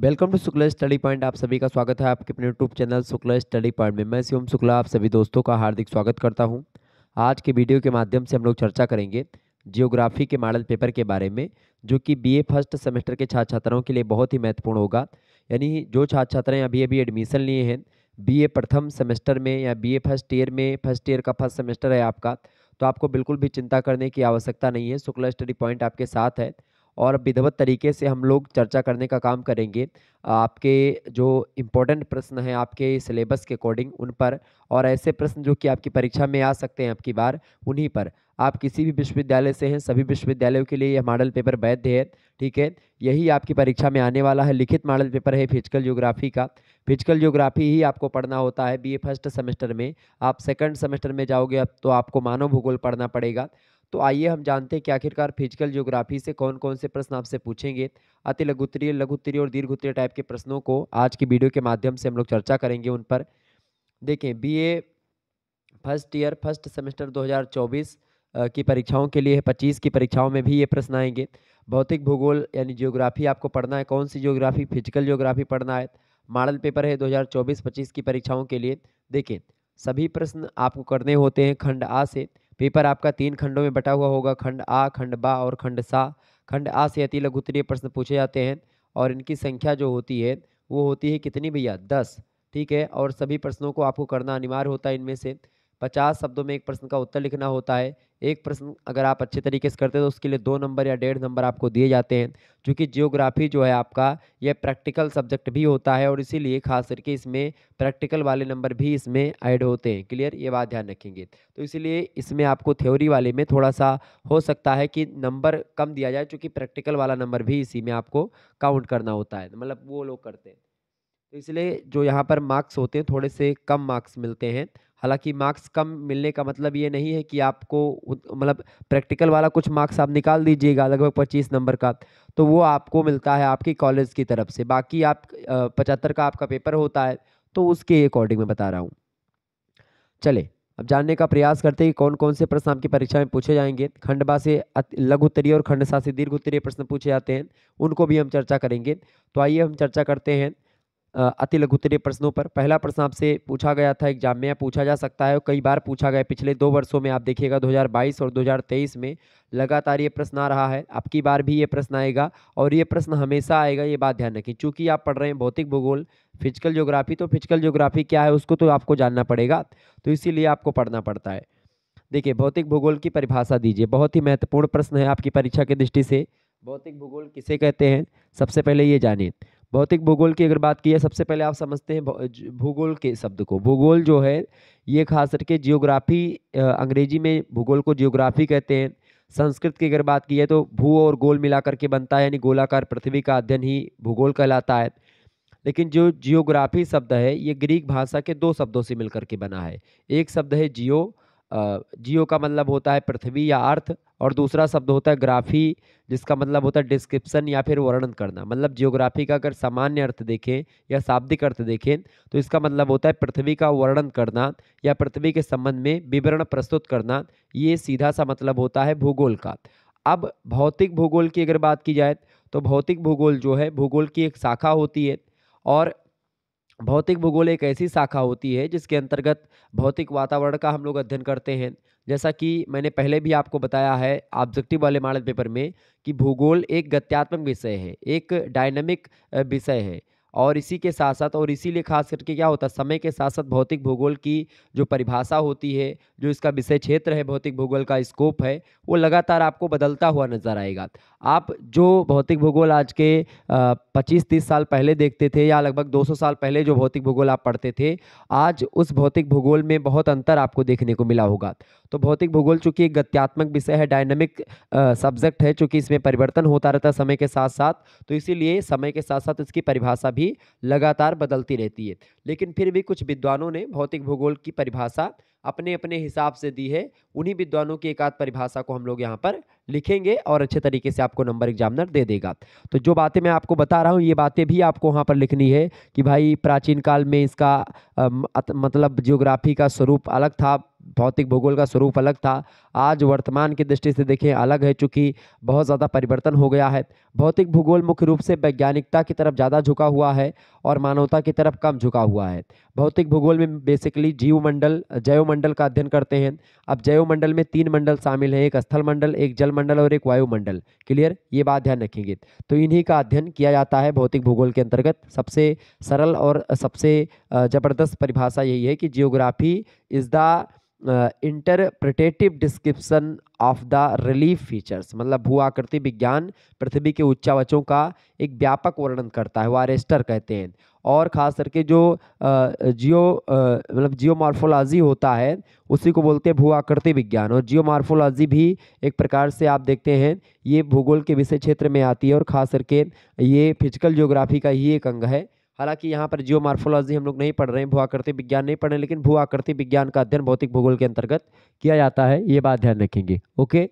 Welcome to Shukla study point आप सभी का स्वागत है आपके अपने YouTube channel Shukla study point में मैं शिवम शुक्ला आप सभी दोस्तों का हार्दिक स्वागत करता हूं आज के वीडियो के माध्यम से हम लोग चर्चा करेंगे जियोग्राफी के मॉडल पेपर के बारे में जो कि बीए फर्स्ट सेमेस्टर के छात्र छात्राओं के लिए बहुत ही महत्वपूर्ण होगा यानी जो छात्र छात्राएँ अभी अभी एडमिशन लिए हैं बी प्रथम सेमेस्टर में या बी फर्स्ट ईयर में फर्स्ट ईयर का फर्स्ट सेमेस्टर है आपका तो आपको बिल्कुल भी चिंता करने की आवश्यकता नहीं है शुक्ला स्टडी पॉइंट आपके साथ है और विधिवत तरीके से हम लोग चर्चा करने का काम करेंगे आपके जो इम्पोर्टेंट प्रश्न हैं आपके सिलेबस के अकॉर्डिंग उन पर और ऐसे प्रश्न जो कि आपकी परीक्षा में आ सकते हैं आपकी बार उन्हीं पर आप किसी भी विश्वविद्यालय से हैं सभी विश्वविद्यालयों के लिए यह मॉडल पेपर वैध है ठीक है यही आपकी परीक्षा में आने वाला है लिखित मॉडल पेपर है फिजिकल ज्योग्राफी का फिजिकल ज्योग्राफी ही आपको पढ़ना होता है बी फर्स्ट सेमेस्टर में आप सेकंड सेमेस्टर में जाओगे तो आपको मानव भूगोल पढ़ना पड़ेगा तो आइए हम जानते हैं कि आखिरकार फिजिकल ज्योग्राफी से कौन कौन से प्रश्न आपसे पूछेंगे अति लघुत्तरीय लघुत्तरीय और दीर्घ उत्तरीय टाइप के प्रश्नों को आज की वीडियो के माध्यम से हम लोग चर्चा करेंगे उन पर देखें A first year first semester चौबीस की परीक्षाओं के लिए पच्चीस की परीक्षाओं में भी ये प्रश्न आएंगे भौतिक भूगोल यानी जियोग्राफी आपको पढ़ना है कौन सी जियोग्राफी फिजिकल जियोग्राफी पढ़ना है मॉडल पेपर है 2024-25 की परीक्षाओं के लिए देखें सभी प्रश्न आपको करने होते हैं खंड आ से पेपर आपका तीन खंडों में बटा हुआ होगा खंड आ खंड बा और खंड सा खंड आ से अति लघुत्तरीय प्रश्न पूछे जाते हैं और इनकी संख्या जो होती है वो होती है कितनी भैया दस ठीक है और सभी प्रश्नों को आपको करना अनिवार्य होता है इनमें से पचास शब्दों में एक प्रश्न का उत्तर लिखना होता है एक प्रश्न अगर आप अच्छे तरीके से करते हैं तो उसके लिए दो नंबर या डेढ़ नंबर आपको दिए जाते हैं क्योंकि जियोग्राफी जो है आपका यह प्रैक्टिकल सब्जेक्ट भी होता है और इसीलिए खास करके इसमें प्रैक्टिकल वाले नंबर भी इसमें ऐड होते हैं क्लियर ये बात ध्यान रखेंगे तो इसीलिए इसमें आपको थ्योरी वाले में थोड़ा सा हो सकता है कि नंबर कम दिया जाए चूँकि प्रैक्टिकल वाला नंबर भी इसी में आपको काउंट करना होता है मतलब वो लोग करते हैं तो इसलिए जो यहाँ पर मार्क्स होते हैं थोड़े से कम मार्क्स मिलते हैं हालांकि मार्क्स कम मिलने का मतलब ये नहीं है कि आपको मतलब प्रैक्टिकल वाला कुछ मार्क्स आप निकाल दीजिएगा लगभग पच्चीस नंबर का तो वो आपको मिलता है आपके कॉलेज की तरफ से बाकी आप पचहत्तर का आपका पेपर होता है तो उसके अकॉर्डिंग में बता रहा हूँ चले अब जानने का प्रयास करते हैं कि कौन कौन से प्रश्न आपकी परीक्षा में पूछे जाएंगे खंडबा से लघु उत्तरीय और खंडसा से दीर्घ उत्तरीय प्रश्न पूछे जाते हैं उनको भी हम चर्चा करेंगे तो आइए हम चर्चा करते हैं अति लघुतरीय प्रश्नों पर पहला प्रश्न आपसे पूछा गया था एग्जाम में या पूछा जा सकता है और कई बार पूछा गया पिछले दो वर्षों में आप देखिएगा 2022 और 2023 में लगातार ये प्रश्न आ रहा है आपकी बार भी ये प्रश्न आएगा और ये प्रश्न हमेशा आएगा ये बात ध्यान रखें चूँकि आप पढ़ रहे हैं भौतिक भूगोल फिजिकल जोग्राफी तो फिजिकल जोग्राफी क्या है उसको तो आपको जानना पड़ेगा तो इसीलिए आपको पढ़ना पड़ता है देखिए भौतिक भूगोल की परिभाषा दीजिए बहुत ही महत्वपूर्ण प्रश्न है आपकी परीक्षा की दृष्टि से भौतिक भूगोल किसे कहते हैं सबसे पहले ये जानिए भौतिक भूगोल की अगर बात की है सबसे पहले आप समझते हैं भूगोल के शब्द को भूगोल जो है ये खास करके जियोग्राफी अंग्रेजी में भूगोल को जियोग्राफी कहते हैं संस्कृत की अगर बात की है तो भू और गोल मिला करके बनता है यानी गोलाकार पृथ्वी का अध्ययन ही भूगोल कहलाता है लेकिन जो जियोग्राफी शब्द है ये ग्रीक भाषा के दो शब्दों से मिलकर के बना है एक शब्द है जियो जियो का मतलब होता है पृथ्वी या अर्थ और दूसरा शब्द होता है ग्राफी जिसका मतलब होता है डिस्क्रिप्शन या फिर वर्णन करना मतलब जियोग्राफी का अगर सामान्य अर्थ देखें या शाब्दिक अर्थ देखें तो इसका मतलब होता है पृथ्वी का वर्णन करना या पृथ्वी के संबंध में विवरण प्रस्तुत करना ये सीधा सा मतलब होता है भूगोल का अब भौतिक भूगोल की अगर बात की जाए तो भौतिक भूगोल जो है भूगोल की एक शाखा होती है और भौतिक भूगोल एक ऐसी शाखा होती है जिसके अंतर्गत भौतिक वातावरण का हम लोग अध्ययन करते हैं जैसा कि मैंने पहले भी आपको बताया है ऑब्जेक्टिव वाले मॉडल पेपर में कि भूगोल एक गत्यात्मक विषय है एक डायनेमिक विषय है और इसी के साथ साथ और इसीलिए खास करके क्या होता है समय के साथ साथ भौतिक भूगोल की जो परिभाषा होती है जो इसका विषय क्षेत्र है भौतिक भूगोल का स्कोप है वो लगातार आपको बदलता हुआ नजर आएगा आप जो भौतिक भूगोल आज के पच्चीस तीस साल पहले देखते थे या लगभग 200 साल पहले जो भौतिक भूगोल आप पढ़ते थे आज उस भौतिक भूगोल में बहुत अंतर आपको देखने को मिला होगा तो भौतिक भूगोल चूंकि एक गत्यात्मक विषय है डायनेमिक सब्जेक्ट है चूंकि इसमें परिवर्तन होता रहता है समय के साथ साथ तो इसीलिए समय के साथ साथ इसकी परिभाषा भी भी लगातार बदलती रहती है लेकिन फिर भी कुछ विद्वानों ने भौतिक भूगोल की परिभाषा अपने अपने हिसाब से दी है उन्हीं विद्वानों की एकाध परिभाषा को हम लोग यहाँ पर लिखेंगे और अच्छे तरीके से आपको नंबर एग्जामिनर दे देगा तो जो बातें मैं आपको बता रहा हूँ ये बातें भी आपको वहाँ पर लिखनी है कि भाई प्राचीन काल में इसका मतलब जियोग्राफी का स्वरूप अलग था भौतिक भूगोल का स्वरूप अलग था आज वर्तमान की दृष्टि से देखें अलग है चूँकि बहुत ज़्यादा परिवर्तन हो गया है भौतिक भूगोल मुख्य रूप से वैज्ञानिकता की तरफ ज़्यादा झुका हुआ है और मानवता की तरफ कम झुका हुआ है भौतिक भूगोल में बेसिकली जीवमंडल जैवमंडल का अध्ययन करते हैं अब जैवमंडल में तीन मंडल शामिल हैं एक स्थल मंडल एक जल मंडल और एक वायुमंडल क्लियर ये बात ध्यान रखेंगे तो इन्हीं का अध्ययन किया जाता है भौतिक भूगोल के अंतर्गत सबसे सरल और सबसे ज़बरदस्त परिभाषा यही है कि geography is the interpretative description of the relief features मतलब भू आकृति विज्ञान पृथ्वी के उच्चावचों का एक व्यापक वर्णन करता है वो आरेस्टर कहते हैं और ख़ास करके जो जियो मतलब जियोमार्फोलॉजी होता है उसी को बोलते हैं भू आकृति विज्ञान और जियोमार्फोलॉजी भी एक प्रकार से आप देखते हैं ये भूगोल के विषय क्षेत्र में आती है और ख़ास करके ये फिजिकल जियोग्राफी का ही एक अंग है हालांकि यहाँ पर जियो मार्फोलॉजी हम लोग नहीं पढ़ रहे हैं भू आकृति विज्ञान नहीं पढ़ रहे लेकिन भू आकृति विज्ञान का अध्ययन भौतिक भूगोल के अंतर्गत किया जाता है ये बात ध्यान रखेंगे ओके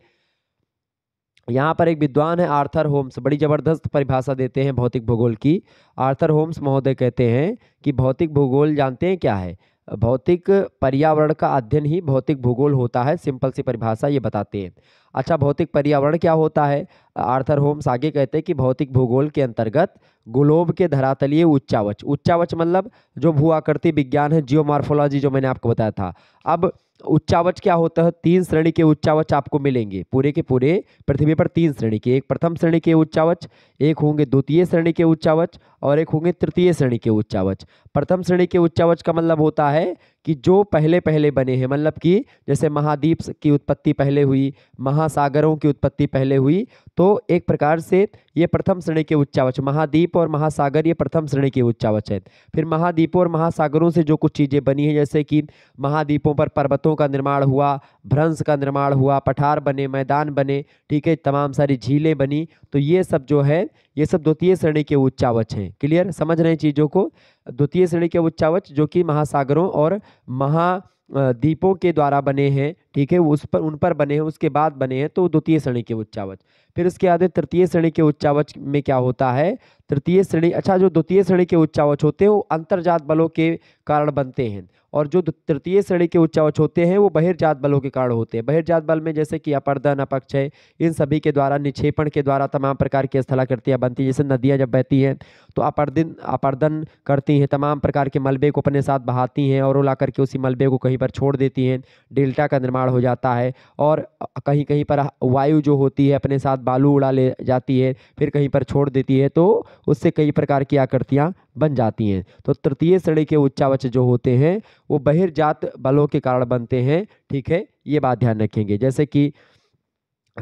यहाँ पर एक विद्वान है आर्थर होम्स बड़ी ज़बरदस्त परिभाषा देते हैं भौतिक भूगोल की आर्थर होम्स महोदय कहते हैं कि भौतिक भूगोल जानते हैं क्या है भौतिक पर्यावरण का अध्ययन ही भौतिक भूगोल होता है सिंपल सी परिभाषा ये बताते हैं अच्छा भौतिक पर्यावरण क्या होता है आर्थर होम्स आगे कहते हैं कि भौतिक भूगोल के अंतर्गत ग्लोब के धरातलीय उच्चावच उच्चावच मतलब जो भूआकृति विज्ञान है जियोमार्फोलॉजी जो मैंने आपको बताया था अब उच्चावच क्या होता है तीन श्रेणी के उच्चावच आपको मिलेंगे पूरे के पूरे पृथ्वी पर तीन श्रेणी के एक प्रथम श्रेणी के उच्चावच एक होंगे द्वितीय श्रेणी के उच्चावच और एक होंगे तृतीय श्रेणी के उच्चावच प्रथम श्रेणी के उच्चावच का मतलब होता है कि जो पहले पहले बने हैं मतलब कि जैसे महाद्वीप की उत्पत्ति पहले हुई महासागरों की उत्पत्ति पहले हुई तो एक प्रकार से ये प्रथम श्रेणी के उच्चावच महाद्वीप और महासागर ये प्रथम श्रेणी के उच्चावच हैं फिर महाद्वीपों और महासागरों से जो कुछ चीज़ें बनी हैं जैसे कि महाद्वीपों पर पर्वतों का निर्माण हुआ भ्रंश का निर्माण हुआ पठार बने मैदान बने ठीक है तमाम सारी झीलें बनी तो ये सब जो है ये सब द्वितीय श्रेणी के उच्चावच हैं क्लियर समझ रहे हैं चीज़ों को द्वितीय श्रेणी के उच्चावच जो कि महासागरों और महा दीपों के द्वारा बने हैं ठीक है उस पर उन पर बने हैं उसके बाद बने हैं तो द्वितीय श्रेणी के उच्चावच फिर उसके बाद तृतीय श्रेणी के उच्चावच में क्या होता है तृतीय श्रेणी अच्छा जो द्वितीय श्रेणी के उच्चावच होते हैं वो अंतर्जात बलों के कारण बनते हैं और जो तृतीय श्रेणी के उच्चावच होते हैं वो बहिर्जात बलों के कारण होते हैं बहिर्जात बल में जैसे कि अपर्दन अपक्षय इन सभी के द्वारा निक्षेपण के द्वारा तमाम प्रकार की स्थलाकृतियाँ बनती हैं जैसे नदियाँ जब बहती हैं तो अपर्दिन अपर्दन करती हैं तमाम प्रकार के मलबे को अपने साथ बहाती हैं और वो ला करके उसी मलबे को कहीं पर छोड़ देती हैं डेल्टा का निर्माण हो जाता है और कहीं कहीं पर वायु जो होती है अपने साथ बालू उड़ा ले जाती है फिर कहीं पर छोड़ देती है तो उससे कई प्रकार की आकृतियाँ बन जाती हैं तो तृतीय श्रेणी के उच्चावच जो होते हैं वो बहिर्जात बलों के कारण बनते हैं ठीक है ये बात ध्यान रखेंगे जैसे कि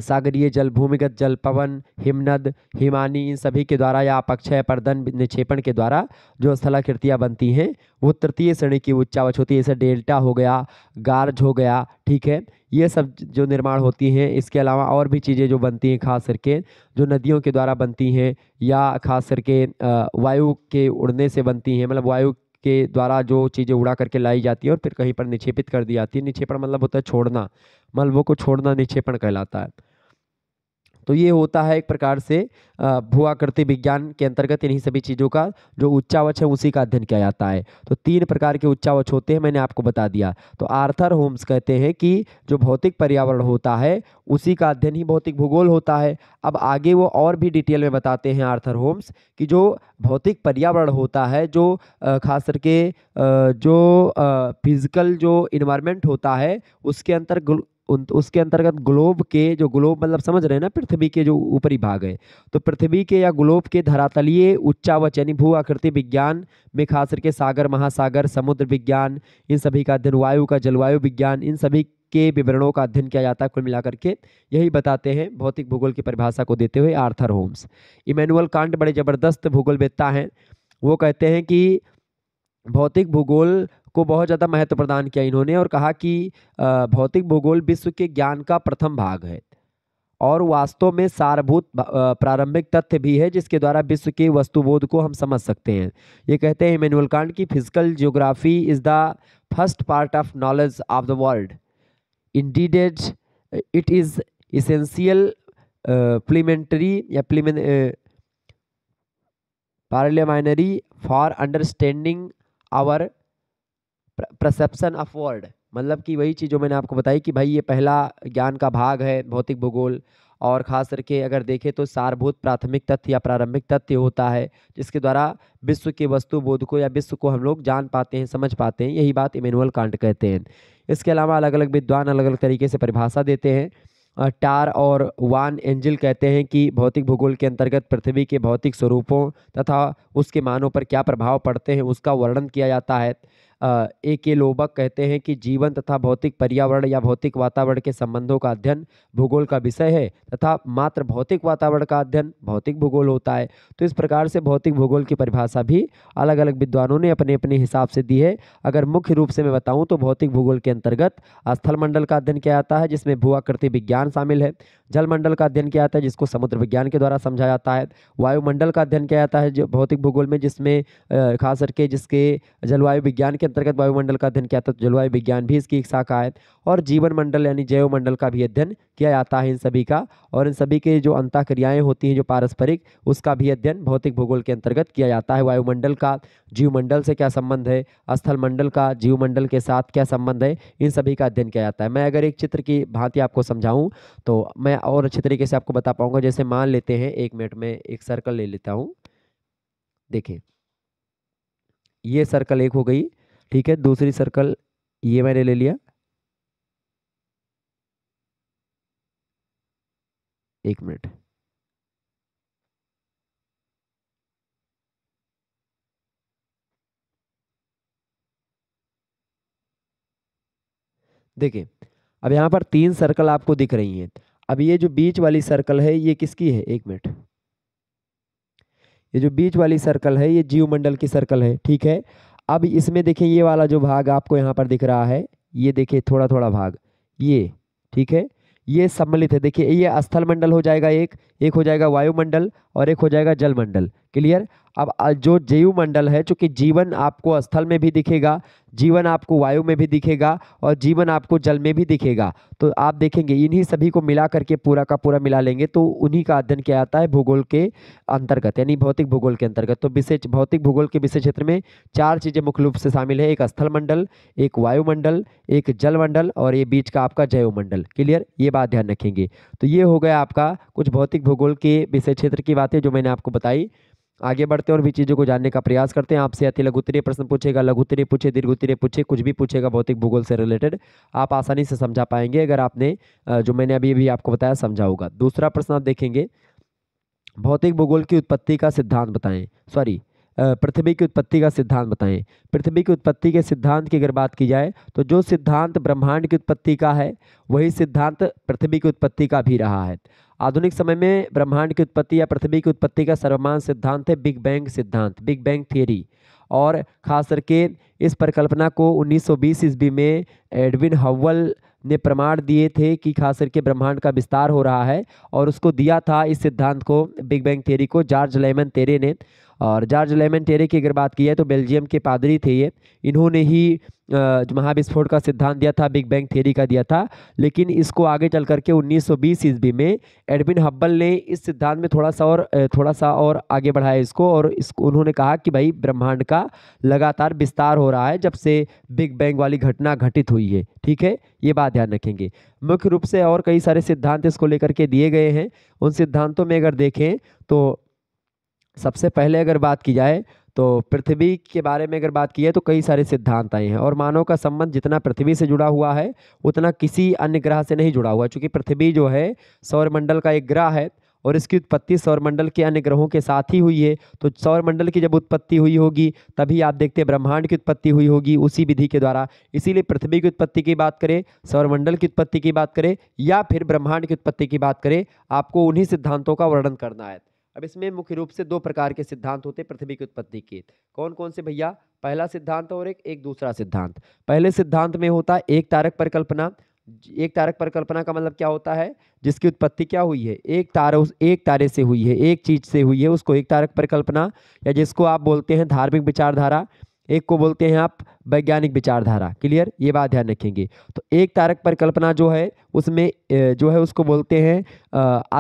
सागरीय जल भूमिगत जल पवन हिमनद हिमानी इन सभी के द्वारा या अपक्षय प्रदन निक्षेपण के द्वारा जो स्थलाकृतियाँ बनती हैं वो तृतीय श्रेणी की उच्चावच होती है जैसे डेल्टा हो गया गार्ज हो गया ठीक है ये सब जो निर्माण होती हैं इसके अलावा और भी चीज़ें जो बनती हैं खास करके जो नदियों के द्वारा बनती हैं या खास करके वायु के उड़ने से बनती हैं मतलब वायु के द्वारा जो चीज़ें उड़ा करके लाई जाती है और फिर कहीं पर निक्षेपित कर दी जाती है निक्षेपण मतलब होता है छोड़ना मलबों को छोड़ना निक्षेपण कहलाता है तो ये होता है एक प्रकार से भूआकृति विज्ञान के अंतर्गत इन्हीं सभी चीज़ों का जो उच्चावच है उसी का अध्ययन किया जाता है तो तीन प्रकार के उच्चावच होते हैं मैंने आपको बता दिया तो आर्थर होम्स कहते हैं कि जो भौतिक पर्यावरण होता है उसी का अध्ययन ही भौतिक भूगोल होता है अब आगे वो और भी डिटेल में बताते हैं आर्थर होम्स कि जो भौतिक पर्यावरण होता है जो खास करके जो फिज़िकल जो इन्वायरमेंट होता है उसके अंतर उन उसके अंतर्गत ग्लोब के जो ग्लोब मतलब समझ रहे हैं ना पृथ्वी के जो ऊपरी भाग है तो पृथ्वी के या ग्लोब के धरातलीय उच्चावच यानी भू आकृति विज्ञान में खास करके सागर महासागर समुद्र विज्ञान इन सभी का अध्ययन वायु का जलवायु विज्ञान इन सभी के विवरणों का अध्ययन किया जाता है कुल मिलाकर के यही बताते हैं भौतिक भूगोल की परिभाषा को देते हुए आर्थर होम्स इमैनुअल कांट बड़े ज़बरदस्त भूगोल वेत्ता हैं वो कहते हैं कि भौतिक भूगोल को बहुत ज़्यादा महत्व प्रदान किया इन्होंने और कहा कि भौतिक भूगोल विश्व के ज्ञान का प्रथम भाग है और वास्तव में सारभूत प्रारंभिक तथ्य भी है जिसके द्वारा विश्व के वस्तुबोध को हम समझ सकते हैं ये कहते हैं इमेनुअल कांड की physical geography is the first part of knowledge of the world indeed it is essential preliminary या प्लीमें preliminary for understanding our perception of world मतलब कि वही चीज़ जो मैंने आपको बताई कि भाई ये पहला ज्ञान का भाग है भौतिक भूगोल और ख़ास करके अगर देखें तो सारभूत प्राथमिक तथ्य या प्रारंभिक तथ्य होता है जिसके द्वारा विश्व के वस्तु बोध को या विश्व को हम लोग जान पाते हैं समझ पाते हैं यही बात इमेनुअल कांट कहते हैं इसके अलावा अलग अलग विद्वान अलग अलग तरीके से परिभाषा देते हैं टार और वान एंजिल कहते हैं कि भौतिक भूगोल के अंतर्गत पृथ्वी के भौतिक स्वरूपों तथा उसके मानों पर क्या प्रभाव पड़ते हैं उसका वर्णन किया जाता है ए के लोबक कहते हैं कि जीवन तथा भौतिक पर्यावरण या भौतिक वातावरण के संबंधों का अध्ययन भूगोल का विषय है तथा मात्र भौतिक वातावरण का अध्ययन भौतिक भूगोल होता है तो इस प्रकार से भौतिक भूगोल की परिभाषा भी अलग अलग विद्वानों ने अपने अपने हिसाब से दी है अगर मुख्य रूप से मैं बताऊँ तो भौतिक भूगोल के अंतर्गत स्थलमंडल का अध्ययन किया जाता है जिसमें भूआकृति विज्ञान शामिल है जलमंडल का अध्ययन किया जाता है जिसको समुद्र विज्ञान के द्वारा समझा जाता है वायुमंडल का अध्ययन किया जाता है जो भौतिक भूगोल में जिसमें खास करके जिसके जलवायु विज्ञान के अंतर्गत वायुमंडल का अध्ययन किया था तो जलवायु विज्ञान भी इसकी एक शाखा है और जीवन मंडल यानी जैव मंडल का भी अध्ययन किया जाता है इन सभी का और इन सभी के जो अंताक्रियाएँ होती हैं जो पारस्परिक उसका भी अध्ययन भौतिक भूगोल के अंतर्गत किया जाता है वायुमंडल का जीवमंडल से क्या संबंध है स्थल मंडल का जीवमंडल के साथ क्या संबंध है इन सभी का अध्ययन किया जाता है मैं अगर एक चित्र की भांति आपको समझाऊँ तो मैं और अच्छे तरीके से आपको बता पाऊँगा जैसे मान लेते हैं एक मिनट में एक सर्कल ले लेता हूँ देखें ये सर्कल एक हो गई ठीक है दूसरी सर्कल ये मैंने ले लिया एक मिनट देखिए अब यहां पर तीन सर्कल आपको दिख रही हैं अब ये जो बीच वाली सर्कल है ये किसकी है एक मिनट ये जो बीच वाली सर्कल है ये जीव मंडल की सर्कल है ठीक है अब इसमें देखें ये वाला जो भाग आपको यहाँ पर दिख रहा है ये देखिए थोड़ा थोड़ा भाग ये ठीक है ये सम्मिलित है देखिए ये स्थल मंडल हो जाएगा एक एक हो जाएगा वायुमंडल और एक हो जाएगा जलमंडल क्लियर अब जो जीव मंडल है चूँकि जीवन आपको स्थल में भी दिखेगा जीवन आपको वायु में भी दिखेगा और जीवन आपको जल में भी दिखेगा तो आप देखेंगे इन्हीं सभी को मिला करके पूरा का पूरा मिला लेंगे तो उन्हीं का अध्ययन किया जाता है भूगोल के अंतर्गत यानी भौतिक भूगोल के अंतर्गत तो विशेष भौतिक भूगोल के विषय क्षेत्र में चार चीज़ें मुख्य रूप से शामिल है एक स्थल मंडल एक वायुमंडल एक जलमंडल और ये बीच का आपका मंडल क्लियर ये बात ध्यान रखेंगे तो ये हो गया आपका कुछ भौतिक भूगोल के विषय क्षेत्र की बातें जो मैंने आपको बताई आगे बढ़ते हैं और भी चीज़ों को जानने का प्रयास करते हैं आपसे अति लघुतरीय प्रश्न पूछेगा लघुतरीय पूछे दीर्घोत्तरीय पूछे कुछ भी पूछेगा भौतिक भूगोल से रिलेटेड आप आसानी से समझा पाएंगे अगर आपने जो मैंने अभी अभी आपको बताया समझा होगा दूसरा प्रश्न आप देखेंगे भौतिक भूगोल की उत्पत्ति का सिद्धांत बताएं सॉरी पृथ्वी की उत्पत्ति का सिद्धांत बताएं पृथ्वी की उत्पत्ति के सिद्धांत की अगर बात की जाए तो जो सिद्धांत ब्रह्मांड की उत्पत्ति का है वही सिद्धांत पृथ्वी की उत्पत्ति का भी रहा है आधुनिक समय में ब्रह्मांड की उत्पत्ति या पृथ्वी की उत्पत्ति का सर्वमान सिद्धांत है बिग बैंग सिद्धांत बिग बैंग थियरी और ख़ास करके इस परिकल्पना को 1920 ईस्वी में एडविन हवल ने प्रमाण दिए थे कि खास करके ब्रह्मांड का विस्तार हो रहा है और उसको दिया था इस सिद्धांत को बिग बैंग थियरी को जॉर्ज लेमन तेरे ने और जॉर्ज लेमन टेरे की अगर बात की है तो बेल्जियम के पादरी थे ये इन्होंने ही महाविस्फोट का सिद्धांत दिया था बिग बैंग थेरी का दिया था लेकिन इसको आगे चल करके 1920 ईस्वी में एडविन हब्बल ने इस सिद्धांत में थोड़ा सा और थोड़ा सा और आगे बढ़ाया इसको और इसको उन्होंने कहा कि भाई ब्रह्मांड का लगातार विस्तार हो रहा है जब से बिग बैंग वाली घटना घटित हुई है ठीक है ये बात ध्यान रखेंगे मुख्य रूप से और कई सारे सिद्धांत इसको लेकर के दिए गए हैं उन सिद्धांतों में अगर देखें तो सबसे पहले अगर बात की जाए तो पृथ्वी के बारे में अगर बात की जाए तो कई सारे सिद्धांत आए हैं और मानव का संबंध जितना पृथ्वी से जुड़ा हुआ है उतना किसी अन्य ग्रह से नहीं जुड़ा हुआ चूँकि पृथ्वी जो है सौरमंडल का एक ग्रह है और इसकी उत्पत्ति सौरमंडल के अन्य ग्रहों के साथ ही हुई है तो सौरमंडल की जब उत्पत्ति हुई होगी तभी आप देखते हैं ब्रह्मांड की उत्पत्ति हुई होगी उसी विधि के द्वारा इसीलिए पृथ्वी की उत्पत्ति की बात करें सौरमंडल की उत्पत्ति की बात करें या फिर ब्रह्मांड की उत्पत्ति की बात करें आपको उन्हीं सिद्धांतों का वर्णन करना है अब इसमें मुख्य रूप से दो प्रकार के सिद्धांत होते हैं पृथ्वी की उत्पत्ति के कौन कौन से भैया पहला सिद्धांत और एक एक दूसरा सिद्धांत पहले सिद्धांत में होता है एक तारक परिकल्पना एक तारक परिकल्पना का मतलब क्या होता है जिसकी उत्पत्ति क्या हुई है एक तार उस एक तारे से हुई है एक चीज से हुई है उसको एक तारक परिकल्पना या जिसको आप बोलते हैं धार्मिक विचारधारा एक को बोलते हैं आप वैज्ञानिक विचारधारा क्लियर ये बात ध्यान रखेंगे तो एक तारक परिकल्पना जो है उसमें जो है उसको बोलते हैं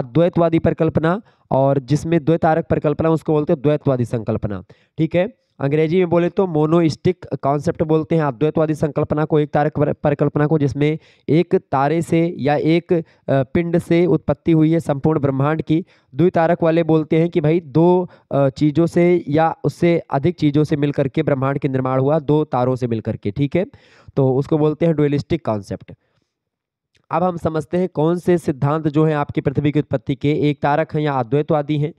अद्वैतवादी परिकल्पना और जिसमें द्वैतारक परिकल्पना उसको बोलते हैं द्वैतवादी संकल्पना ठीक है अंग्रेजी में बोले तो मोनोइस्टिक कॉन्सेप्ट बोलते हैं अद्वैतवादी संकल्पना को एक तारक परिकल्पना को जिसमें एक तारे से या एक पिंड से उत्पत्ति हुई है संपूर्ण ब्रह्मांड की दुई तारक वाले बोलते हैं कि भाई दो चीज़ों से या उससे अधिक चीज़ों से मिल करके ब्रह्मांड के निर्माण हुआ दो तारों से मिल के ठीक है तो उसको बोलते हैं डोलिस्टिक कॉन्सेप्ट अब हम समझते हैं कौन से सिद्धांत जो हैं आपकी पृथ्वी की उत्पत्ति के एक तारक हैं या अद्वैतवादी हैं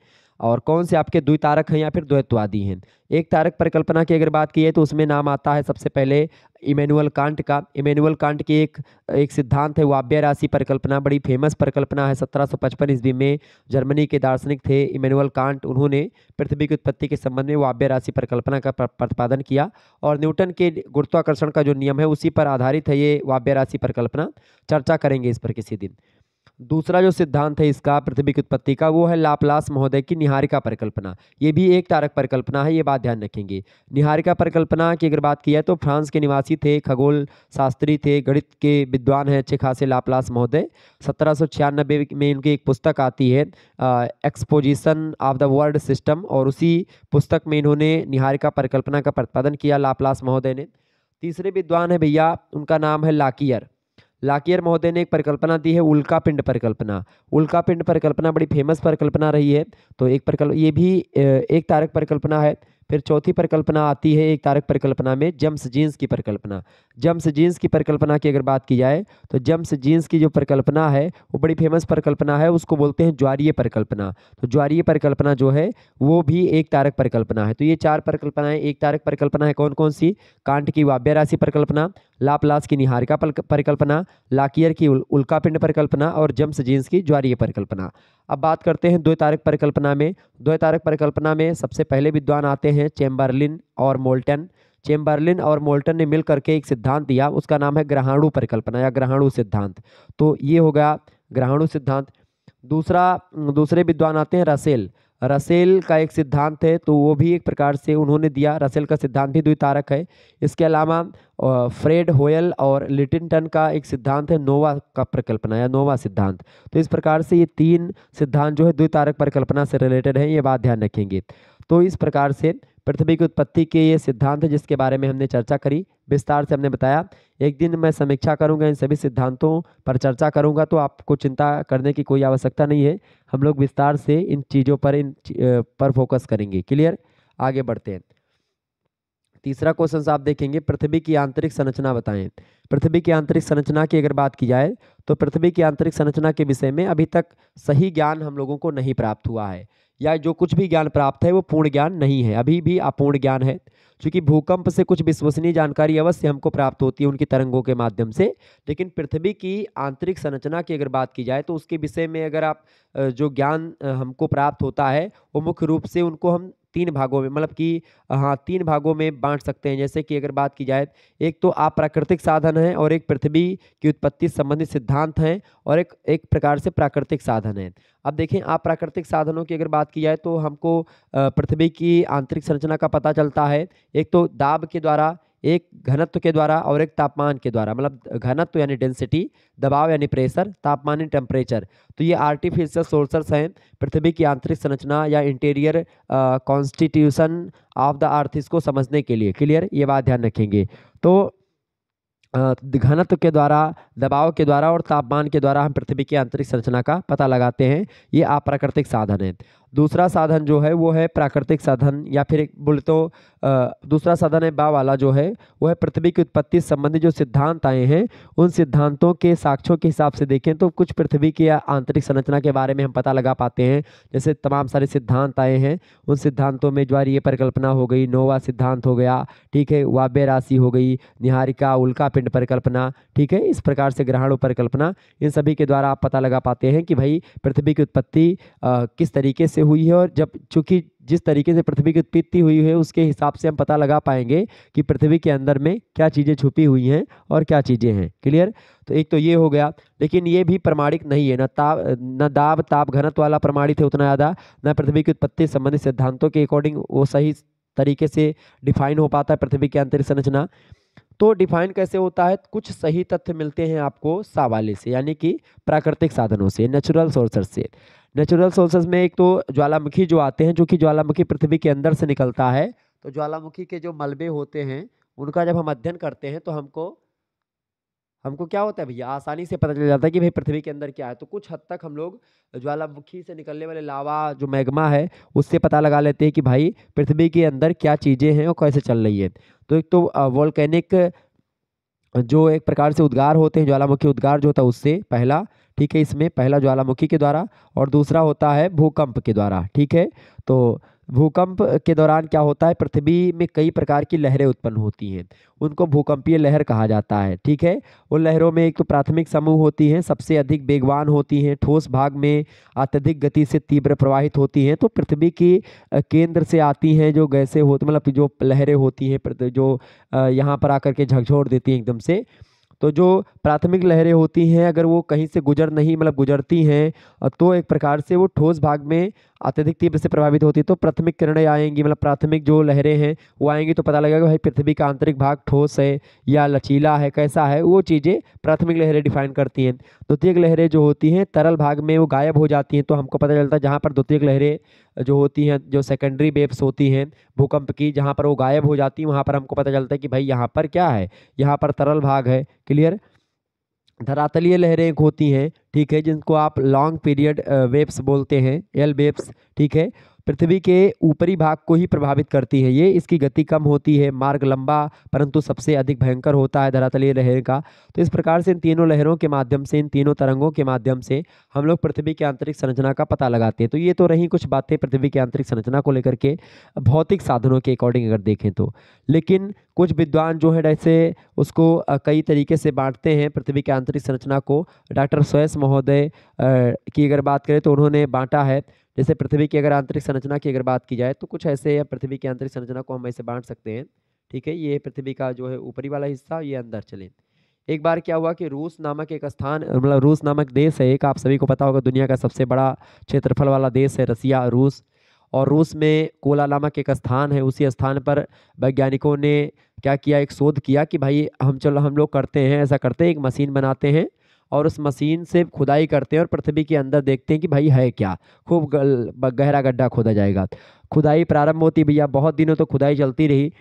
और कौन से आपके द्वितारक हैं या फिर द्वैत्वादी हैं एक तारक परिकल्पना की अगर बात की है तो उसमें नाम आता है सबसे पहले इमेनुअल कांट का इमेनुअल कांट की एक एक सिद्धांत है वाव्य राशि परिकल्पना बड़ी फेमस परिकल्पना है 1755 ईस्वी में जर्मनी के दार्शनिक थे इमेनुअल कांट उन्होंने पृथ्वी की उत्पत्ति के संबंध में वाव्य राशि परिकल्पना का प्रतिपादन किया और न्यूटन के गुरुत्वाकर्षण का जो नियम है उसी पर आधारित है ये वाव्य राशि परिकल्पना चर्चा करेंगे इस पर किसी दिन दूसरा जो सिद्धांत है इसका पृथ्वी की उत्पत्ति का वो है लापलास महोदय की निहारिका परिकल्पना ये भी एक तारक परिकल्पना है ये बात ध्यान रखेंगे निहारिका परिकल्पना की अगर बात की जाए तो फ्रांस के निवासी थे खगोल शास्त्री थे गणित के विद्वान हैं अच्छे खासे लापलास महोदय सत्रह में इनकी एक पुस्तक आती है exposition of the world system और उसी पुस्तक में इन्होंने निहारिका परिकल्पना का प्रतिपादन किया लापलास महोदय ने तीसरे विद्वान है भैया उनका नाम है लाकियर लाकियर महोदय ने एक परिकल्पना दी है उल्का पिंड परिकल्पना उल्का पिंड परिकल्पना बड़ी फेमस परिकल्पना रही है तो एक परिकल्प ये भी एक तारक परिकल्पना है फिर चौथी परिकल्पना आती है एक तारक परिकल्पना में जम्स जीन्स की परिकल्पना जम्स जीन्स की परिकल्पना की अगर बात की जाए तो जम्स जीन्स की जो परिकल्पना है वो बड़ी फेमस परिकल्पना है उसको बोलते हैं ज्वारीय परिकल्पना तो ज्वारीय परिकल्पना जो है वो भी एक तारक परिकल्पना है तो ये चार परिकल्पनाएं एक तारक परिकल्पना है कौन कौन सी कांट की वाव्य राशि परिकल्पना लापलास की निहारिका परिकल्पना लाकियर की उल, उल्कापिंड परिकल्पना और जम्स जीन्स की ज्वारीय परिकल्पना अब बात करते हैं द्वैतारक परिकल्पना में द्वैतारक परिकल्पना में सबसे पहले विद्वान आते हैं हैं चेम्बरलिन और मोल्टन चेम्बरलिन और मोल्टन ने मिलकर के एक सिद्धांत दिया उसका नाम है ग्रहाणु परिकल्पना या ग्रहाणु सिद्धांत तो ये हो गया ग्रहाणु सिद्धांत दूसरा दूसरे विद्वान आते हैं रसेल रसेल का एक सिद्धांत है तो वो भी एक प्रकार से उन्होंने दिया रसेल का सिद्धांत भी द्वितारक है इसके अलावा फ्रेड होयल और लिटिनटन का एक सिद्धांत है नोवा का परिकल्पना या नोवा सिद्धांत तो इस प्रकार से ये तीन सिद्धांत जो है द्वितारक परिकल्पना से रिलेटेड है ये बात ध्यान रखेंगे तो इस प्रकार से पृथ्वी की उत्पत्ति के ये सिद्धांत जिसके बारे में हमने चर्चा करी विस्तार से हमने बताया एक दिन मैं समीक्षा करूंगा इन सभी सिद्धांतों पर चर्चा करूंगा तो आपको चिंता करने की कोई आवश्यकता नहीं है हम लोग विस्तार से इन चीज़ों पर इन पर फोकस करेंगे क्लियर आगे बढ़ते हैं तीसरा क्वेश्चन आप देखेंगे पृथ्वी की आंतरिक संरचना बताएं पृथ्वी की आंतरिक संरचना की अगर बात की जाए तो पृथ्वी की आंतरिक संरचना के विषय में अभी तक सही ज्ञान हम लोगों को नहीं प्राप्त हुआ है या जो कुछ भी ज्ञान प्राप्त है वो पूर्ण ज्ञान नहीं है अभी भी अपूर्ण ज्ञान है क्योंकि भूकंप से कुछ विश्वसनीय जानकारी अवश्य हमको प्राप्त होती है उनकी तरंगों के माध्यम से लेकिन पृथ्वी की आंतरिक संरचना की अगर बात की जाए तो उसके विषय में अगर आप जो ज्ञान हमको प्राप्त होता है वो मुख्य रूप से उनको हम तीन भागों में मतलब कि हाँ तीन भागों में बांट सकते हैं जैसे कि अगर बात की जाए एक तो आप प्राकृतिक साधन है और एक पृथ्वी की उत्पत्ति संबंधित सिद्धांत हैं और एक एक प्रकार से प्राकृतिक साधन है अब देखें आप प्राकृतिक साधनों की अगर बात की जाए तो हमको पृथ्वी की आंतरिक संरचना का पता चलता है एक तो दाब के द्वारा एक घनत्व के द्वारा और एक तापमान के द्वारा मतलब घनत्व यानी डेंसिटी दबाव यानी प्रेशर तापमान यानी टेम्परेचर तो ये आर्टिफिशियल सोर्सेस हैं पृथ्वी की आंतरिक संरचना या interior constitution of the earth इसको समझने के लिए क्लियर ये बात ध्यान रखेंगे तो घनत्व के द्वारा दबाव के द्वारा और तापमान के द्वारा हम पृथ्वी की आंतरिक संरचना का पता लगाते हैं ये अप्राकृतिक साधन है दूसरा साधन जो है वो है प्राकृतिक साधन या फिर एक बोले तो दूसरा साधन है बा वाला जो है वह है पृथ्वी की उत्पत्ति संबंधी जो सिद्धांत आए हैं उन सिद्धांतों के साक्ष्यों के हिसाब से देखें तो कुछ पृथ्वी की आंतरिक संरचना के बारे में हम पता लगा पाते हैं जैसे तमाम सारे सिद्धांत आए हैं उन सिद्धांतों में ये परिकल्पना हो गई नोवा सिद्धांत हो गया ठीक है वाब्य राशि हो गई निहारिका उल्का पिंड परिकल्पना ठीक है इस प्रकार से ग्रहण परिकल्पना इन सभी के द्वारा आप पता लगा पाते हैं कि भाई पृथ्वी की उत्पत्ति किस तरीके से हुई है और जब चूँकि जिस तरीके से पृथ्वी की उत्पत्ति हुई है उसके हिसाब से हम पता लगा पाएंगे कि पृथ्वी के अंदर में क्या चीज़ें छुपी हुई हैं और क्या चीज़ें हैं क्लियर तो एक तो ये हो गया लेकिन ये भी प्रमाणिक नहीं है ना ताप न दाब ताप घनत्व वाला प्रमाणित है उतना ज़्यादा न पृथ्वी की उत्पत्ति संबंधित सिद्धांतों के अकॉर्डिंग वो सही तरीके से डिफाइन हो पाता है पृथ्वी की आंतरिक संरचना तो डिफाइन कैसे होता है कुछ सही तथ्य मिलते हैं आपको सावाले से यानी कि प्राकृतिक साधनों से नेचुरल सोर्सेस से नेचुरल सोर्सेज में एक तो ज्वालामुखी जो आते हैं जो कि ज्वालामुखी पृथ्वी के अंदर से निकलता है तो ज्वालामुखी के जो मलबे होते हैं उनका जब हम अध्ययन करते हैं तो हमको हमको क्या होता है भैया आसानी से पता चल जाता है कि भाई पृथ्वी के अंदर क्या है तो कुछ हद तक हम लोग ज्वालामुखी से निकलने वाले लावा जो मैग्मा है उससे पता लगा लेते हैं कि भाई पृथ्वी के अंदर क्या चीज़ें हैं और कैसे चल रही है तो एक तो वोल्केनिक जो एक प्रकार से उद्गार होते हैं ज्वालामुखी उद्गार जो होता है उससे पहला ठीक है इसमें पहला ज्वालामुखी के द्वारा और दूसरा होता है भूकंप के द्वारा ठीक है तो भूकंप के दौरान क्या होता है पृथ्वी में कई प्रकार की लहरें उत्पन्न होती हैं उनको भूकंपीय लहर कहा जाता है ठीक है उन लहरों में एक तो प्राथमिक समूह होती हैं सबसे अधिक वेगवान होती हैं ठोस भाग में अत्यधिक गति से तीव्र प्रवाहित होती हैं तो पृथ्वी के केंद्र से आती हैं जो गैसे होती मतलब जो लहरें होती हैं जो यहाँ पर आकर के झकझोर देती हैं एकदम से तो जो प्राथमिक लहरें होती हैं अगर वो कहीं से गुजर नहीं मतलब गुजरती हैं तो एक प्रकार से वो ठोस भाग में अत्यधिक तीव्र से प्रभावित होती है तो प्राथमिक किरणें आएंगी मतलब प्राथमिक जो लहरें हैं वो आएंगी तो पता लगेगा भाई पृथ्वी का आंतरिक भाग ठोस है या लचीला है कैसा है वो चीज़ें प्राथमिक लहरें डिफाइन करती हैं द्वितीय लहरें जो होती हैं तरल भाग में वो गायब हो जाती हैं तो हमको पता चलता है जहाँ पर द्वितीय लहरें जो होती हैं जो सेकेंडरी वेव्स होती हैं भूकंप की जहाँ पर वो गायब हो जाती है वहाँ पर हमको पता चलता है कि भाई यहाँ पर क्या है यहाँ पर तरल भाग है क्लियर धरातलीय लहरें एक होती हैं ठीक है जिनको आप लॉन्ग पीरियड वेव्स बोलते हैं एल वेव्स ठीक है पृथ्वी के ऊपरी भाग को ही प्रभावित करती है ये इसकी गति कम होती है मार्ग लंबा परंतु सबसे अधिक भयंकर होता है धरातलीय लहर का तो इस प्रकार से इन तीनों लहरों के माध्यम से इन तीनों तरंगों के माध्यम से हम लोग पृथ्वी की आंतरिक संरचना का पता लगाते हैं तो ये तो रही कुछ बातें पृथ्वी की आंतरिक संरचना को लेकर के भौतिक साधनों के अकॉर्डिंग अगर देखें तो लेकिन कुछ विद्वान जो है ऐसे उसको कई तरीके से बांटते हैं पृथ्वी की आंतरिक संरचना को डॉक्टर स्वयस महोदय की अगर बात करें तो उन्होंने बांटा है जैसे पृथ्वी की अगर आंतरिक संरचना की अगर बात की जाए तो कुछ ऐसे पृथ्वी की आंतरिक संरचना को हम ऐसे बांट सकते हैं ठीक है ये पृथ्वी का जो है ऊपरी वाला हिस्सा ये अंदर चले एक बार क्या हुआ कि रूस नामक एक स्थान मतलब रूस नामक देश है एक आप सभी को पता होगा दुनिया का सबसे बड़ा क्षेत्रफल वाला देश है रसिया रूस और रूस में कोला नामक एक स्थान है उसी स्थान पर वैज्ञानिकों ने क्या किया एक शोध किया कि भाई हम चलो हम लोग करते हैं ऐसा करते हैं एक मशीन बनाते हैं और उस मशीन से खुदाई करते हैं और पृथ्वी के अंदर देखते हैं कि भाई है क्या खूब गहरा गड्ढा खोदा जाएगा खुदाई प्रारंभ होती भैया बहुत दिनों तो खुदाई चलती रही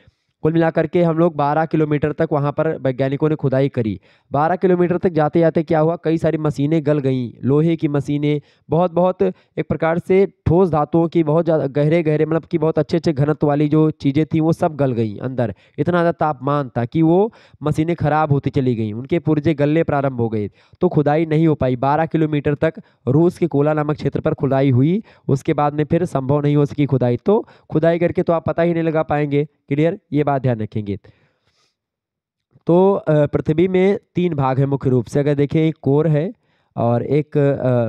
कुल मिलाकर के हम लोग 12 किलोमीटर तक वहाँ पर वैज्ञानिकों ने खुदाई करी 12 किलोमीटर तक जाते जाते क्या हुआ कई सारी मशीनें गल गईं लोहे की मशीनें बहुत बहुत एक प्रकार से ठोस धातुओं की बहुत ज़्यादा गहरे गहरे मतलब कि बहुत अच्छे अच्छे घनत्व वाली जो चीज़ें थी वो सब गल गईं अंदर इतना ज़्यादा तापमान था कि वो मशीनें ख़राब होती चली गईं उनके पुर्जे गलने प्रारंभ हो गए तो खुदाई नहीं हो पाई बारह किलोमीटर तक रूस के कोला नामक क्षेत्र पर खुदाई हुई उसके बाद में फिर संभव नहीं हो सकी खुदाई तो खुदाई करके तो आप पता ही नहीं लगा पाएंगे क्लियर ये बात ध्यान रखेंगे तो पृथ्वी में तीन भाग है मुख्य रूप से अगर देखें एक कोर है और एक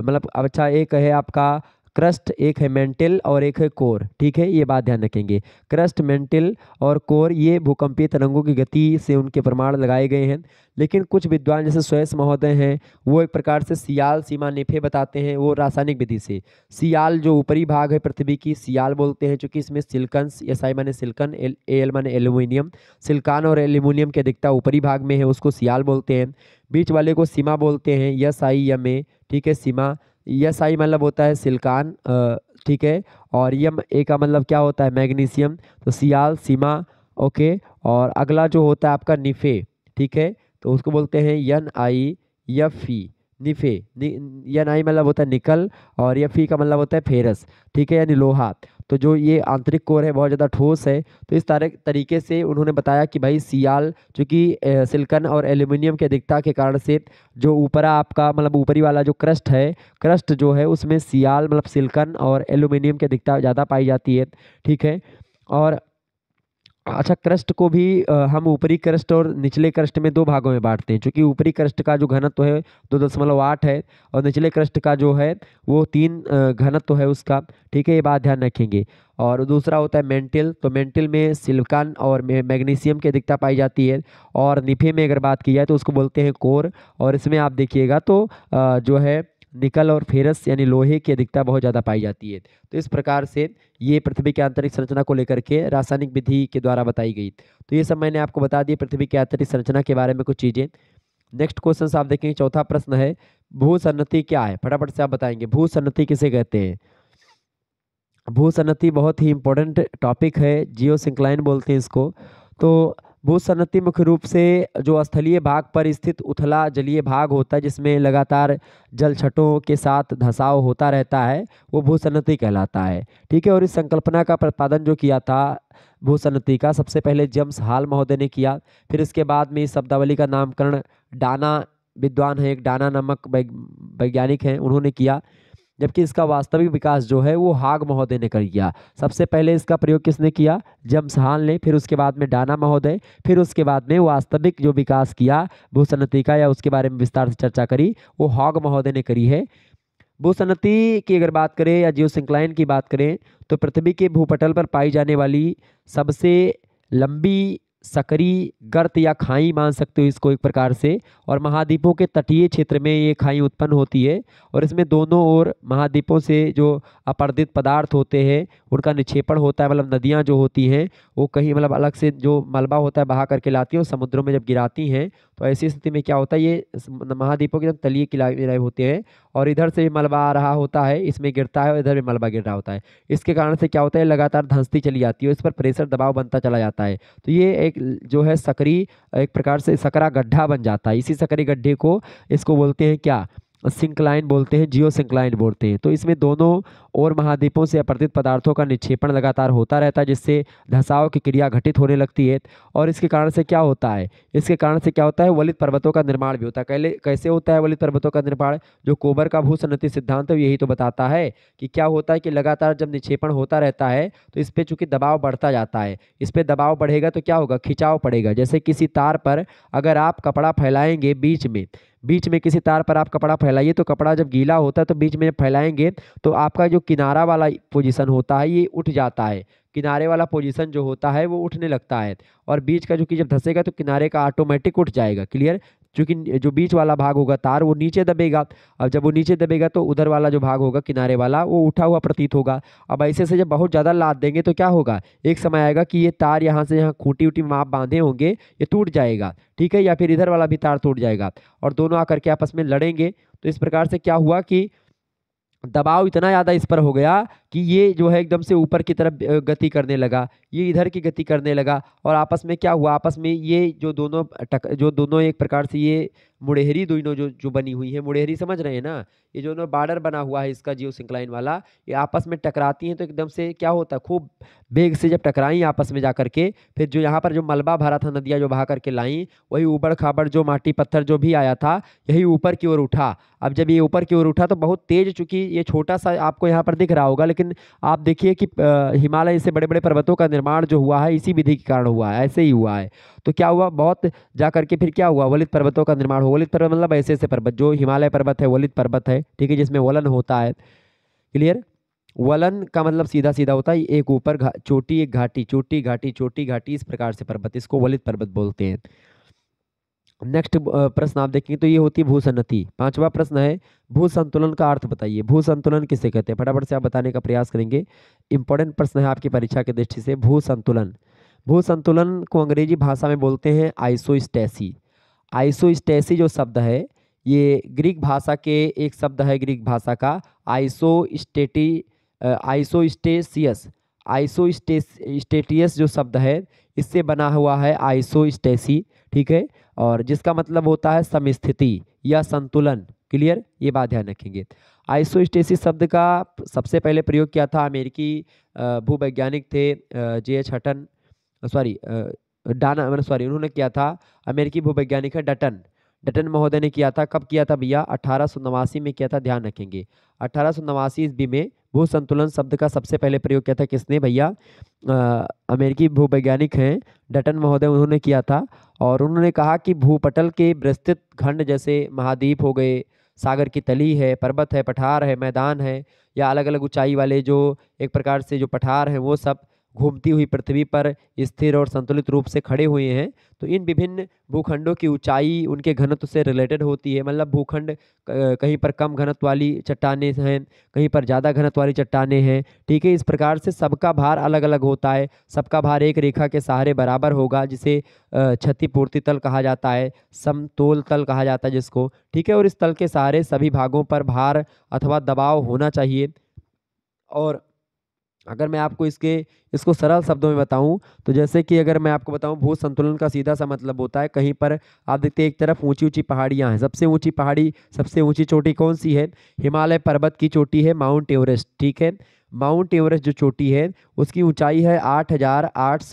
मतलब अच्छा एक है आपका क्रस्ट एक है मेंटल और एक है कोर ठीक है ये बात ध्यान रखेंगे क्रस्ट मेंटल और कोर ये भूकंपीय तरंगों की गति से उनके प्रमाण लगाए गए हैं लेकिन कुछ विद्वान जैसे स्वयस महोदय हैं वो एक प्रकार से सियाल सीमा नेफे बताते हैं वो रासायनिक विधि से सियाल जो ऊपरी भाग है पृथ्वी की सियाल बोलते हैं चूँकि इसमें सिल्कन एस आई माने सिल्कन एल एल माने एल्यूमिनियम सिल्कान और एल्यूमिनियम की अधिकता ऊपरी भाग में है उसको सियाल बोलते हैं बीच वाले को सीमा बोलते हैं यस आई एम ए ठीक है सीमा यस आई मतलब होता है सिल्कान ठीक है और यम ए का मतलब क्या होता है मैग्नीशियम तो सियाल सीमा ओके और अगला जो होता है आपका निफे ठीक है तो उसको बोलते हैं यन आई ई e। निफे नि, यन आई मतलब होता है निकल और यफ ई e का मतलब होता है फेरस ठीक है यानी लोहा तो जो ये आंतरिक कोर है बहुत ज़्यादा ठोस है तो इस तरह तरीके से उन्होंने बताया कि भाई सियाल चूँकि सिल्कन और एल्यूमिनियम के अधिकता के कारण से जो ऊपरा आपका मतलब ऊपरी वाला जो क्रस्ट है क्रस्ट जो है उसमें सियाल मतलब सिल्कन और एल्यूमिनियम की अधिकता ज़्यादा पाई जाती है ठीक है और अच्छा क्रस्ट को भी हम ऊपरी क्रस्ट और निचले क्रस्ट में दो भागों में बांटते हैं क्योंकि ऊपरी क्रस्ट का जो घनत्व है दो दशमलव आठ है और निचले क्रस्ट का जो है वो तीन घनत्व है उसका ठीक है ये बात ध्यान रखेंगे और दूसरा होता है मेंटल तो मेंटल में सिल्कान और मैग्नीशियम की अधिकता पाई जाती है और निफे में अगर बात की जाए तो उसको बोलते हैं कोर और इसमें आप देखिएगा तो जो है निकल और फेरस यानी लोहे की अधिकता बहुत ज़्यादा पाई जाती है तो इस प्रकार से ये पृथ्वी के आंतरिक संरचना को लेकर के रासायनिक विधि के द्वारा बताई गई तो ये सब मैंने आपको बता दिए पृथ्वी की आंतरिक संरचना के बारे में कुछ चीज़ें नेक्स्ट क्वेश्चन आप देखेंगे चौथा प्रश्न है भू सन्नति क्या है फटाफट से आप बताएंगे भू सन्नति किसे कहते हैं भू सन्नति बहुत ही इंपॉर्टेंट टॉपिक है जियो सिंक्लाइन बोलते हैं इसको तो भू सन्नति मुख्य रूप से जो स्थलीय भाग पर स्थित उथला जलीय भाग होता है जिसमें लगातार जलछटों के साथ धसाव होता रहता है वो भू सन्नति कहलाता है ठीक है और इस संकल्पना का प्रतिपादन जो किया था भू सन्नति का सबसे पहले जम्स हाल महोदय ने किया फिर इसके बाद में इस शब्दावली का नामकरण डाना विद्वान है एक डाना नामक वैज्ञानिक हैं उन्होंने किया जबकि इसका वास्तविक विकास जो है वो हाग महोदय ने कर किया सबसे पहले इसका प्रयोग किसने किया जमसहान ने फिर उसके बाद में डाना महोदय फिर उसके बाद में वास्तविक जो विकास किया भूसन्नति का या उसके बारे में विस्तार से चर्चा करी वो हाग महोदय ने करी है भूसन्नति की अगर बात करें या जियो सिंक्लाइन की बात करें तो पृथ्वी के भूपटल पर पाई जाने वाली सबसे लंबी सकरी गर्त या खाई मान सकते हो इसको एक प्रकार से और महाद्वीपों के तटीय क्षेत्र में ये खाई उत्पन्न होती है और इसमें दोनों ओर महाद्वीपों से जो अपर्दित पदार्थ होते हैं उनका निक्षेपण होता है मतलब नदियाँ जो होती हैं वो कहीं मतलब अलग से जो मलबा होता है बहा करके लाती हैं और समुद्रों में जब गिराती हैं तो ऐसी स्थिति में क्या होता है ये महाद्वीपों के एकदम तलीय किलाए होते हैं और इधर से भी मलबा आ रहा होता है इसमें गिरता है और इधर भी मलबा गिर रहा होता है इसके कारण से क्या होता है लगातार धंसती चली जाती है इस पर प्रेशर दबाव बनता चला जाता है तो ये एक जो है सकरी एक प्रकार से सकरा गड्ढा बन जाता है इसी सकरी गड्ढे को इसको बोलते हैं क्या सिंक्लाइन बोलते हैं जियो सिंक्लाइन बोलते हैं तो इसमें दोनों और महाद्वीपों से अपवर्तित पदार्थों का निक्षेपण लगातार होता रहता है जिससे धसाव की क्रिया घटित होने लगती है और इसके कारण से क्या होता है इसके कारण से क्या होता है वलित पर्वतों का निर्माण भी होता है कैले कैसे होता है वलित पर्वतों का निर्माण जो कोबर का भूसन्नति सिद्धांत है यही तो बताता है कि क्या होता है कि लगातार जब निक्षेपण होता रहता है तो इस पर चूँकि दबाव बढ़ता जाता है इस पर दबाव बढ़ेगा तो क्या होगा खिंचाव पड़ेगा जैसे किसी तार पर अगर आप कपड़ा फैलाएँगे बीच में बीच में किसी तार पर आप कपड़ा फैलाइए तो कपड़ा जब गीला होता है तो बीच में फैलाएंगे तो आपका जो किनारा वाला पोजीशन होता है ये उठ जाता है किनारे वाला पोजीशन जो होता है वो उठने लगता है और बीच का जो कि जब धंसेगा तो किनारे का ऑटोमेटिक उठ जाएगा क्लियर चूँकि जो बीच वाला भाग होगा तार वो नीचे दबेगा और जब वो नीचे दबेगा तो उधर वाला जो भाग होगा किनारे वाला वो उठा हुआ प्रतीत होगा अब ऐसे से जब बहुत ज़्यादा लाद देंगे तो क्या होगा एक समय आएगा कि ये तार यहाँ से यहाँ खूटी उटी माप बांधे होंगे ये टूट जाएगा ठीक है या फिर इधर वाला भी तार टूट जाएगा और दोनों आकर के आपस में लड़ेंगे तो इस प्रकार से क्या हुआ कि दबाव इतना ज़्यादा इस पर हो गया कि ये जो है एकदम से ऊपर की तरफ गति करने लगा ये इधर की गति करने लगा और आपस में क्या हुआ आपस में ये जो दोनों टक जो दोनों एक प्रकार से ये मुड़ेहरी दोनों जो जो बनी हुई है मुड़ेहरी समझ रहे हैं ना ये जो दोनों बार्डर बना हुआ है इसका जियो सिंक्लाइन वाला ये आपस में टकराती हैं तो एकदम से क्या होता है खूब बेग से जब टकराई आपस में जा करके फिर जो यहाँ पर जो मलबा भरा था नदियाँ जो बहा करके लाई वही ऊबड़ खाबड़ जो माटी पत्थर जो भी आया था यही ऊपर की ओर उठा अब जब ये ऊपर की ओर उठा तो बहुत तेज चूँकि ये छोटा सा आपको यहाँ पर दिख रहा होगा लेकिन लेकिन आप देखिए कि हिमालय से बड़े बड़े पर्वतों का निर्माण जो हुआ है इसी विधि के कारण हुआ है ऐसे ही हुआ है तो क्या हुआ बहुत जा करके फिर क्या हुआ वलित पर्वतों का निर्माण हुआ वलित पर्वत मतलब ऐसे ऐसे पर्वत जो हिमालय पर्वत है वलित पर्वत है ठीक है जिसमें वलन होता है क्लियर वलन का मतलब सीधा सीधा होता है एक ऊपर चोटी एक घाटी चोटी घाटी चोटी घाटी इस प्रकार से पर्वत इसको वलित पर्वत बोलते हैं नेक्स्ट प्रश्न आप देखेंगे तो ये होती है भूसन्नति पांचवा प्रश्न है भू संतुलन का अर्थ बताइए भू संतुलन किसे कहते हैं फटाफट से आप बताने का प्रयास करेंगे इंपॉर्टेंट प्रश्न है आपकी परीक्षा की दृष्टि से भू संतुलन भू संतुलन को अंग्रेजी भाषा में बोलते हैं आइसोस्टैसी आइसोस्टैसी जो शब्द है ये ग्रीक भाषा के एक शब्द है ग्रीक भाषा का आइसो स्टेटी आइसोस्टेसियस स्टेटियस जो शब्द है इससे बना हुआ है स्टेसी ठीक है और जिसका मतलब होता है समस्थिति या संतुलन क्लियर ये बात ध्यान रखेंगे आइसोस्टेसिस शब्द का सबसे पहले प्रयोग किया था अमेरिकी भूवैज्ञानिक थे J H Hutton sorry Dana मैंने मतलब सॉरी उन्होंने किया था अमेरिकी भूवैज्ञानिक है डटन डटन महोदय ने किया था कब किया था भैया अठारह में किया था ध्यान रखेंगे अठारह ईस्वी में भू संतुलन शब्द का सबसे पहले प्रयोग किया था किसने भैया अमेरिकी भूवैज्ञानिक हैं डटन महोदय उन्होंने किया था और उन्होंने कहा कि भूपटल के विस्तृत खंड जैसे महाद्वीप हो गए सागर की तली है पर्वत है पठार है मैदान है या अलग अलग ऊंचाई वाले जो एक प्रकार से जो पठार हैं वो सब घूमती हुई पृथ्वी पर स्थिर और संतुलित रूप से खड़े हुए हैं तो इन विभिन्न भूखंडों की ऊंचाई उनके घनत्व से रिलेटेड होती है मतलब भूखंड कहीं पर कम घनत्व वाली चट्टाने हैं कहीं पर ज़्यादा घनत्व वाली चट्टाने हैं ठीक है इस प्रकार से सबका भार अलग अलग होता है सबका भार एक रेखा के सहारे बराबर होगा जिसे क्षतिपूर्ति तल कहा जाता है समतोल तल कहा जाता है जिसको ठीक है और इस तल के सहारे सभी भागों पर भार अथवा दबाव होना चाहिए और अगर मैं आपको इसके इसको सरल शब्दों में बताऊं तो जैसे कि अगर मैं आपको बताऊं भू संतुलन का सीधा सा मतलब होता है कहीं पर आप देखते हैं एक तरफ ऊंची ऊंची पहाड़ियां हैं सबसे ऊंची पहाड़ी सबसे ऊंची चोटी कौन सी है हिमालय पर्वत की चोटी है माउंट एवरेस्ट ठीक है माउंट एवरेस्ट जो चोटी है उसकी ऊंचाई है आठ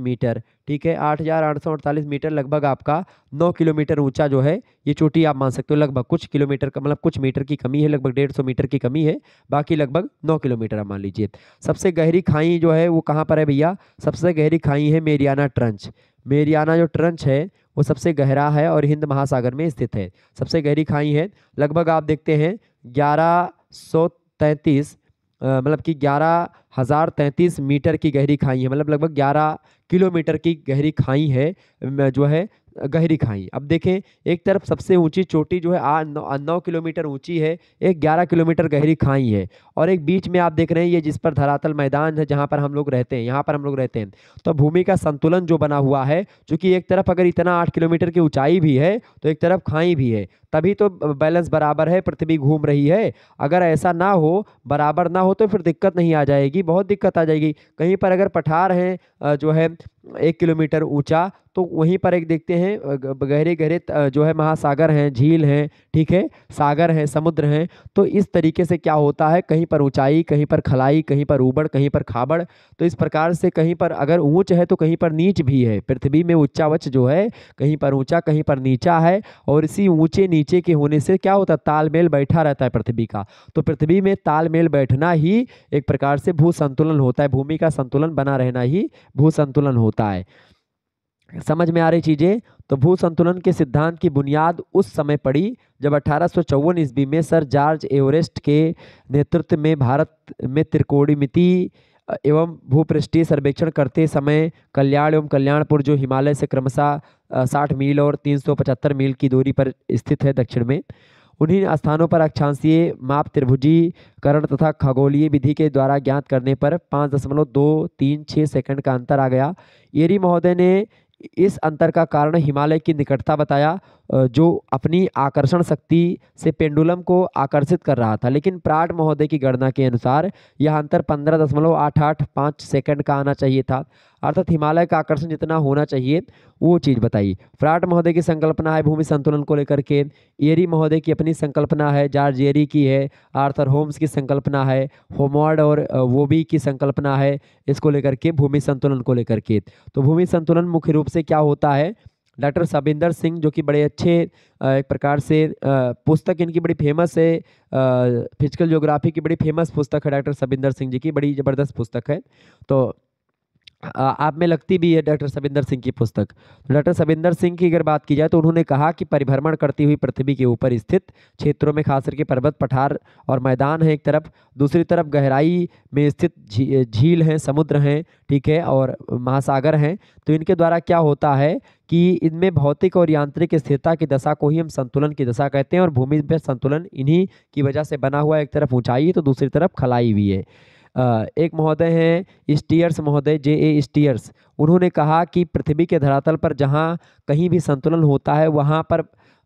मीटर ठीक है आठ हज़ार आठ सौ अड़तालीस मीटर लगभग आपका नौ किलोमीटर ऊंचा जो है ये चोटी आप मान सकते हो लगभग कुछ किलोमीटर का मतलब कुछ मीटर की कमी है लगभग डेढ़ सौ मीटर की कमी है बाकी लगभग नौ किलोमीटर आप मान लीजिए सबसे गहरी खाई जो है वो कहाँ पर है भैया सबसे गहरी खाई है मेरियाना ट्रंच मेरियाना जो ट्रंच है वो सबसे गहरा है और हिंद महासागर में स्थित है सबसे गहरी खाई है लगभग आप देखते हैं ग्यारह सौ तैंतीस मतलब कि ग्यारह हज़ार तैंतीस मीटर की गहरी खाई है मतलब लगभग ग्यारह किलोमीटर की गहरी खाई है जो है गहरी खाई अब देखें एक तरफ सबसे ऊंची चोटी जो है आ नौ, नौ किलोमीटर ऊंची है एक ग्यारह किलोमीटर गहरी खाई है और एक बीच में आप देख रहे हैं ये जिस पर धरातल मैदान है जहाँ पर हम लोग रहते हैं यहाँ पर हम लोग रहते हैं तो भूमि का संतुलन जो बना हुआ है चूँकि एक तरफ अगर इतना आठ किलोमीटर की ऊँचाई भी है तो एक तरफ खाई भी है तभी तो बैलेंस बराबर है पृथ्वी घूम रही है अगर ऐसा ना हो बराबर ना हो तो फिर दिक्कत नहीं आ जाएगी बहुत दिक्कत आ जाएगी कहीं पर अगर पठार हैं जो है एक किलोमीटर ऊंचा तो वहीं पर एक देखते हैं गहरे गहरे जो है महासागर हैं झील हैं ठीक है सागर हैं समुद्र हैं तो इस तरीके से क्या होता है कहीं पर ऊंचाई कहीं पर खलाई कहीं पर ऊबड़ कहीं पर खाबड़ तो इस प्रकार से कहीं पर अगर ऊंच है तो कहीं पर नीच भी है पृथ्वी में उच्चावच जो है कहीं पर ऊंचा कहीं पर नीचा है और इसी ऊँचे नीचे नीचे के होने से क्या होता है तालमेल बैठा रहता है पृथ्वी का तो पृथ्वी में तालमेल बैठना ही एक प्रकार से भू संतुलन होता है भूमि का संतुलन बना रहना ही भू संतुलन होता है समझ में आ रही चीज़ें तो भू संतुलन के सिद्धांत की बुनियाद उस समय पड़ी जब अठारह सौ ईस्वी में सर जॉर्ज एवरेस्ट के नेतृत्व में भारत में त्रिकोणमिति एवं भूपृष्ठीय सर्वेक्षण करते समय कल्याण एवं कल्याणपुर जो हिमालय से क्रमशः साठ मील और तीन सौ पचहत्तर मील की दूरी पर स्थित है दक्षिण में उन्हीं स्थानों पर अक्षांशीय माप त्रिभुजीकरण तथा खगोलीय विधि के द्वारा ज्ञात करने पर पाँच दशमलव दो तीन छः सेकंड का अंतर आ गया एरी महोदय ने इस अंतर का कारण हिमालय की निकटता बताया जो अपनी आकर्षण शक्ति से पेंडुलम को आकर्षित कर रहा था लेकिन प्राट महोदय की गणना के अनुसार यह अंतर पंद्रह दशमलव आठ आठ पाँच सेकेंड का आना चाहिए था अर्थात हिमालय का आकर्षण जितना होना चाहिए वो चीज़ बताइए प्राट महोदय की संकल्पना है भूमि संतुलन को लेकर के एरी महोदय की अपनी संकल्पना है जार्ज एरी की है आर्थर होम्स की संकल्पना है होमवर्ड और वोबी की संकल्पना है इसको लेकर के भूमि संतुलन को लेकर के तो भूमि संतुलन मुख्य रूप से क्या होता है डॉक्टर सबिंदर सिंह जो कि बड़े अच्छे एक प्रकार से पुस्तक इनकी बड़ी फेमस है फिजिकल जोग्राफी की बड़ी फेमस पुस्तक है डॉक्टर सबिंदर सिंह जी की बड़ी ज़बरदस्त पुस्तक है तो आप में लगती भी है डॉक्टर सविंदर सिंह की पुस्तक तो डॉक्टर सविंदर सिंह की अगर बात की जाए तो उन्होंने कहा कि परिभ्रमण करती हुई पृथ्वी के ऊपर स्थित क्षेत्रों में खास करके पर्वत पठार और मैदान है एक तरफ दूसरी तरफ गहराई में स्थित झील हैं समुद्र हैं ठीक है और महासागर हैं तो इनके द्वारा क्या होता है कि इनमें भौतिक और यांत्रिक स्थिरता की दशा को ही हम संतुलन की दशा कहते हैं और भूमि पर संतुलन इन्हीं की वजह से बना हुआ एक तरफ ऊँचाई तो दूसरी तरफ खलाई हुई है एक महोदय हैं स्टीयर्स महोदय जे ए स्टीयर्स उन्होंने कहा कि पृथ्वी के धरातल पर जहाँ कहीं भी संतुलन होता है वहाँ पर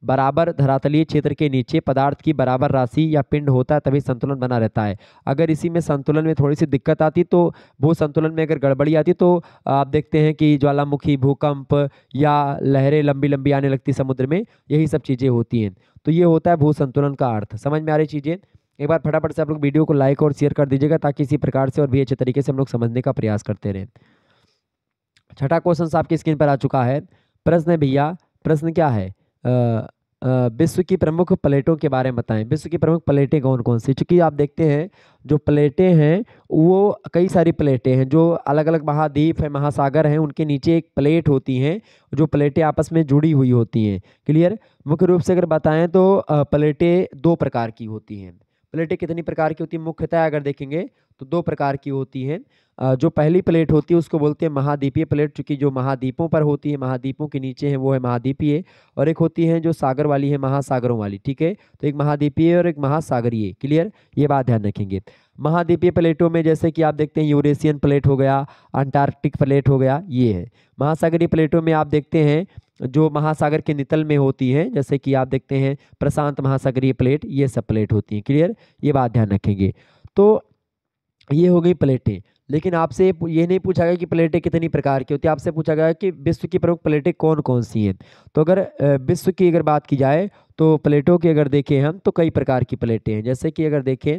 बराबर धरातलीय क्षेत्र के नीचे पदार्थ की बराबर राशि या पिंड होता है तभी संतुलन बना रहता है अगर इसी में संतुलन में थोड़ी सी दिक्कत आती तो वो संतुलन में अगर गड़बड़ी आती तो आप देखते हैं कि ज्वालामुखी भूकंप या लहरें लंबी लंबी आने लगती समुद्र में यही सब चीज़ें होती हैं तो ये होता है भू संतुलन का अर्थ समझ में आ रही चीज़ें एक बार फटाफट से आप लोग वीडियो को लाइक और शेयर कर दीजिएगा ताकि इसी प्रकार से और भी अच्छे तरीके से हम लोग समझने का प्रयास करते रहें छठा क्वेश्चन आपकी स्क्रीन पर आ चुका है प्रश्न है भैया प्रश्न क्या है विश्व की प्रमुख प्लेटों के बारे में बताएं विश्व की प्रमुख प्लेटें कौन कौन सी चूँकि आप देखते हैं जो प्लेटें हैं वो कई सारी प्लेटें हैं जो अलग अलग महाद्वीप हैं महासागर हैं उनके नीचे एक प्लेट होती हैं जो प्लेटें आपस में जुड़ी हुई होती हैं क्लियर मुख्य रूप से अगर बताएं तो प्लेटें दो प्रकार की होती हैं प्लेटें कितनी प्रकार की होती हैं मुख्यतः अगर देखेंगे तो दो प्रकार की होती हैं जो पहली प्लेट होती है उसको बोलते हैं महाद्वीपीय प्लेट चूँकि जो महाद्वीपों पर होती है महाद्वीपों के नीचे है वो है महाद्वीपीय और एक होती है जो सागर वाली है महासागरों वाली ठीक है तो एक महाद्वीपीय और एक महासागरीय क्लियर ये बात ध्यान रखेंगे महाद्वीपीय प्लेटों में जैसे कि आप देखते हैं यूरेशियन प्लेट हो गया अंटार्कटिक प्लेट हो गया ये है महासागरीय प्लेटों में आप देखते हैं जो महासागर के नितल में होती हैं जैसे कि आप देखते हैं प्रशांत महासागरीय प्लेट ये सब प्लेट होती हैं क्लियर ये बात ध्यान रखेंगे तो ये हो गई प्लेटें लेकिन आपसे ये नहीं पूछा गया कि प्लेटें कितनी प्रकार की होती है आपसे पूछा गया कि विश्व की प्रमुख प्लेटें कौन कौन सी हैं तो अगर विश्व की अगर बात की जाए तो प्लेटों की अगर देखें हम तो कई प्रकार की प्लेटें हैं जैसे कि अगर देखें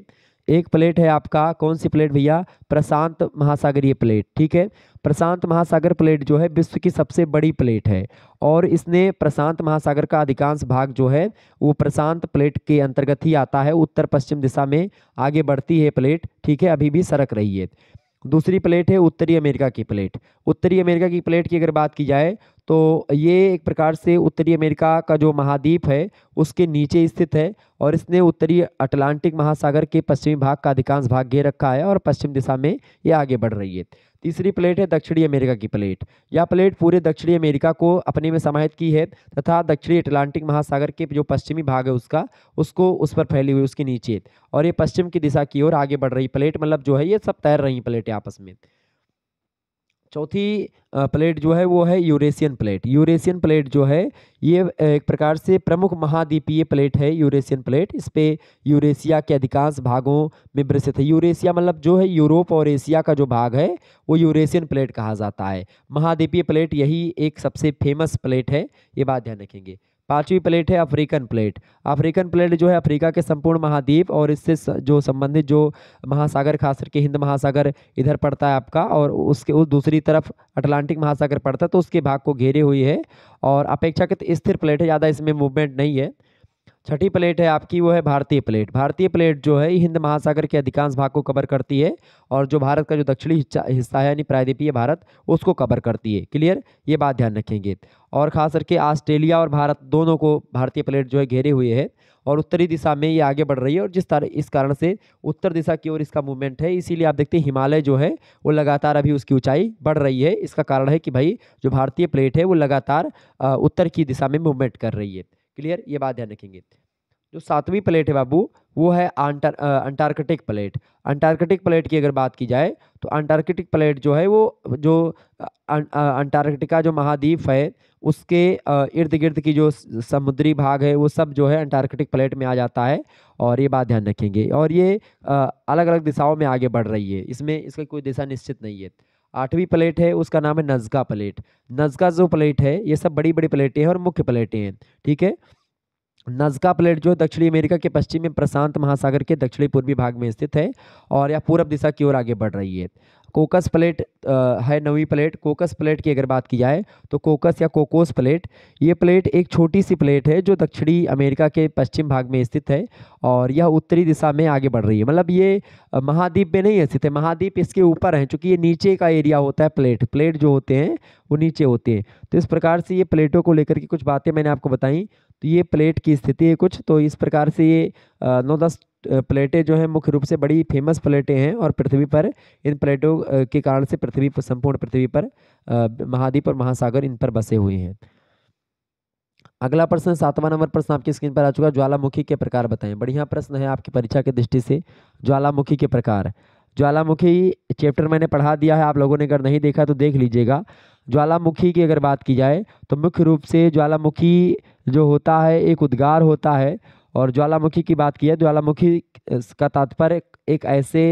एक प्लेट है आपका कौन सी प्लेट भैया प्रशांत महासागरीय प्लेट ठीक है प्रशांत महासागर प्लेट जो है विश्व की सबसे बड़ी प्लेट है और इसने प्रशांत महासागर का अधिकांश भाग जो है वो प्रशांत प्लेट के अंतर्गत ही आता है उत्तर पश्चिम दिशा में आगे बढ़ती है प्लेट ठीक है अभी भी सरक रही है दूसरी प्लेट है उत्तरी अमेरिका की प्लेट उत्तरी अमेरिका की प्लेट की अगर बात की जाए तो ये एक प्रकार से उत्तरी अमेरिका का जो महाद्वीप है उसके नीचे स्थित है और इसने उत्तरी अटलांटिक महासागर के पश्चिमी भाग का अधिकांश भाग घेर रखा है और पश्चिम दिशा में ये आगे बढ़ रही है तीसरी प्लेट है दक्षिणी अमेरिका की प्लेट यह प्लेट पूरे दक्षिणी अमेरिका को अपने में समाहित की है तथा दक्षिणी अटलांटिक महासागर के जो पश्चिमी भाग है उसका उसको उस पर फैली हुई उसके नीचे और ये पश्चिम की दिशा की ओर आगे बढ़ रही प्लेट मतलब जो है ये सब तैर रही प्लेटें आपस में चौथी प्लेट जो है वो है यूरेशियन प्लेट यूरेशियन प्लेट जो है ये एक प्रकार से प्रमुख महाद्वीपीय प्लेट है यूरेशियन प्लेट इस पर यूरेशिया के अधिकांश भागों में विस्तृत है यूरेशिया मतलब जो है यूरोप और एशिया का जो भाग है वो यूरेशियन प्लेट कहा जाता है महाद्वीपीय प्लेट यही एक सबसे फेमस प्लेट है ये बात ध्यान रखेंगे पांचवी प्लेट है अफ्रीकन प्लेट अफ्रीकन प्लेट जो है अफ्रीका के संपूर्ण महाद्वीप और इससे जो संबंधित जो महासागर खास करके हिंद महासागर इधर पड़ता है आपका और उसके उस दूसरी तरफ अटलांटिक महासागर पड़ता है तो उसके भाग को घेरे हुई है और अपेक्षाकृत स्थिर प्लेट है ज़्यादा इसमें मूवमेंट नहीं है छठी प्लेट है आपकी वो है भारतीय प्लेट भारतीय प्लेट जो है हिंद महासागर के अधिकांश भाग को कवर करती है और जो भारत का जो दक्षिणी हिस्सा है यानी प्रायद्वीपीय भारत उसको कवर करती है क्लियर ये बात ध्यान रखेंगे और खास करके ऑस्ट्रेलिया और भारत दोनों को भारतीय प्लेट जो है घेरे हुए है और उत्तरी दिशा में ये आगे बढ़ रही है और जिस तरह इस कारण से उत्तर दिशा की ओर इसका मूवमेंट है इसीलिए आप देखते हैं हिमालय जो है वो लगातार अभी उसकी ऊंचाई बढ़ रही है इसका कारण है कि भाई जो भारतीय प्लेट है वो लगातार उत्तर की दिशा में मूवमेंट कर रही है क्लियर ये बात ध्यान रखेंगे जो सातवीं प्लेट है बाबू वो है अंटार्कटिक प्लेट अंटार्कटिक प्लेट की अगर बात की जाए तो अंटार्कटिक प्लेट जो है वो जो अं, अंटार्कटिका जो महाद्वीप है उसके इर्द गिर्द की जो समुद्री भाग है वो सब जो है अंटार्कटिक प्लेट में आ जाता है और ये बात ध्यान रखेंगे और ये अलग अलग दिशाओं में आगे बढ़ रही है इसमें इसका कोई दिशा निश्चित नहीं है आठवीं प्लेट है उसका नाम है नजका प्लेट नजका जो प्लेट है ये सब बड़ी बड़ी प्लेटें हैं और मुख्य प्लेटें हैं ठीक है नजका प्लेट जो दक्षिणी अमेरिका के पश्चिम में प्रशांत महासागर के दक्षिणी पूर्वी भाग में स्थित है और यह पूर्व दिशा की ओर आगे बढ़ रही है कोकस प्लेट है नवी प्लेट कोकस प्लेट की अगर बात की जाए तो कोकस या कोकोस प्लेट ये प्लेट एक छोटी सी प्लेट है जो दक्षिणी अमेरिका के पश्चिम भाग में स्थित है और यह उत्तरी दिशा में आगे बढ़ रही है मतलब ये महाद्वीप में नहीं स्थित है महाद्वीप इसके ऊपर है चूँकि ये नीचे का एरिया होता है प्लेट प्लेट जो होते हैं वो नीचे होते हैं तो इस प्रकार से ये प्लेटों को लेकर के कुछ बातें मैंने आपको बताई तो ये प्लेट की स्थिति है कुछ तो इस प्रकार से ये नौ दस प्लेटें जो हैं मुख्य रूप से बड़ी फेमस प्लेटें हैं और पृथ्वी पर इन प्लेटों के कारण से पृथ्वी पर संपूर्ण पृथ्वी पर महाद्वीप और महासागर इन पर बसे हुए हैं अगला प्रश्न सातवां नंबर प्रश्न आपकी स्क्रीन पर आ चुका है ज्वालामुखी के प्रकार बताएं बढ़िया प्रश्न है आपकी परीक्षा के दृष्टि से ज्वालामुखी के प्रकार ज्वालामुखी चैप्टर मैंने पढ़ा दिया है आप लोगों ने अगर नहीं देखा तो देख लीजिएगा ज्वालामुखी की अगर बात की जाए तो मुख्य रूप से ज्वालामुखी जो होता है एक उद्गार होता है और ज्वालामुखी की बात की है ज्वालामुखी का तात्पर्य एक ऐसे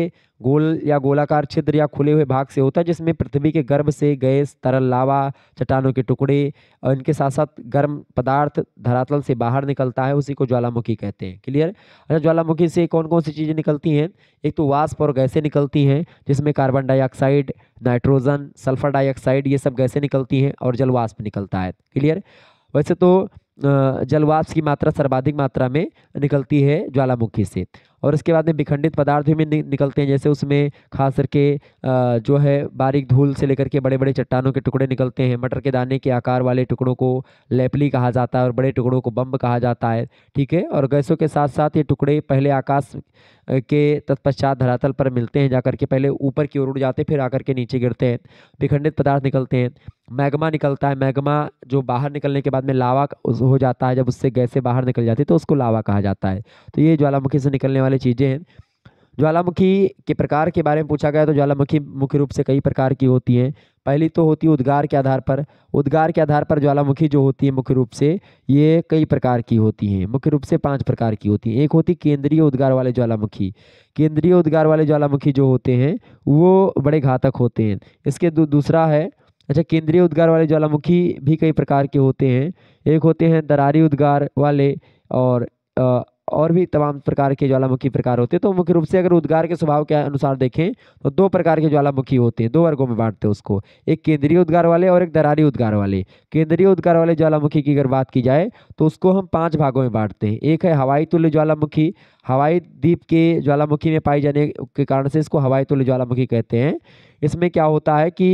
गोल या गोलाकार छिद्र या खुले हुए भाग से होता है जिसमें पृथ्वी के गर्भ से गैस तरल लावा चट्टानों के टुकड़े और इनके साथ साथ गर्म पदार्थ धरातल से बाहर निकलता है उसी को ज्वालामुखी कहते हैं क्लियर अच्छा ज्वालामुखी से कौन कौन सी चीज़ें निकलती हैं एक तो वाष्प और गैसें निकलती हैं जिसमें carbon dioxide nitrogen sulphur dioxide ये सब गैसें निकलती हैं और जलवाष्प निकलता है क्लियर वैसे तो जलवाष्प की मात्रा सर्वाधिक मात्रा में निकलती है ज्वालामुखी से और इसके बाद में विखंडित पदार्थ भी निकलते हैं जैसे उसमें खास करके जो है बारीक धूल से लेकर के बड़े बड़े चट्टानों के टुकड़े निकलते हैं मटर के दाने के आकार वाले टुकड़ों को लेपली कहा जाता है और बड़े टुकड़ों को बम्ब कहा जाता है ठीक है और गैसों के साथ साथ ये टुकड़े पहले आकाश के तत्पश्चात धरातल पर मिलते हैं जाकर के पहले ऊपर की ओर उड़ जाते हैं फिर आकर के नीचे गिरते हैं विखंडित पदार्थ निकलते हैं मैग्मा निकलता है मैग्मा जो बाहर निकलने के बाद में लावा हो जाता है जब उससे गैसें बाहर निकल जाती है तो उसको लावा कहा जाता है तो ये ज्वालामुखी से निकलने वाले वाली चीज़ें हैं ज्वालामुखी के प्रकार के बारे में पूछा गया तो ज्वालामुखी मुख्य रूप से कई प्रकार की होती हैं पहली तो होती है उद्गार के आधार पर उद्गार के आधार पर ज्वालामुखी जो होती है मुख्य रूप से ये कई प्रकार की होती हैं मुख्य रूप से पांच प्रकार की होती हैं एक होती केंद्रीय उद्गार वाले ज्वालामुखी केंद्रीय उद्गार वाले ज्वालामुखी जो होते हैं वो बड़े घातक होते हैं इसके दू, दूसरा है अच्छा केंद्रीय उद्गार वाले ज्वालामुखी भी कई प्रकार के होते हैं एक होते हैं दरारी उद्गार वाले और और भी तमाम प्रकार के ज्वालामुखी प्रकार होते हैं तो मुख्य रूप से अगर उद्गार के स्वभाव के अनुसार देखें तो दो प्रकार के ज्वालामुखी होते हैं दो वर्गों में बांटते हैं उसको एक केंद्रीय उद्गार वाले और एक दरारी उद्गार वाले केंद्रीय उद्गार वाले ज्वालामुखी की अगर बात की जाए तो उसको हम पाँच भागों में बांटते हैं एक है हवाई तुल्य ज्वालामुखी हवाई द्वीप के ज्वालामुखी में पाए जाने के कारण से इसको हवाई तुल्य ज्वालामुखी कहते हैं इसमें क्या होता है कि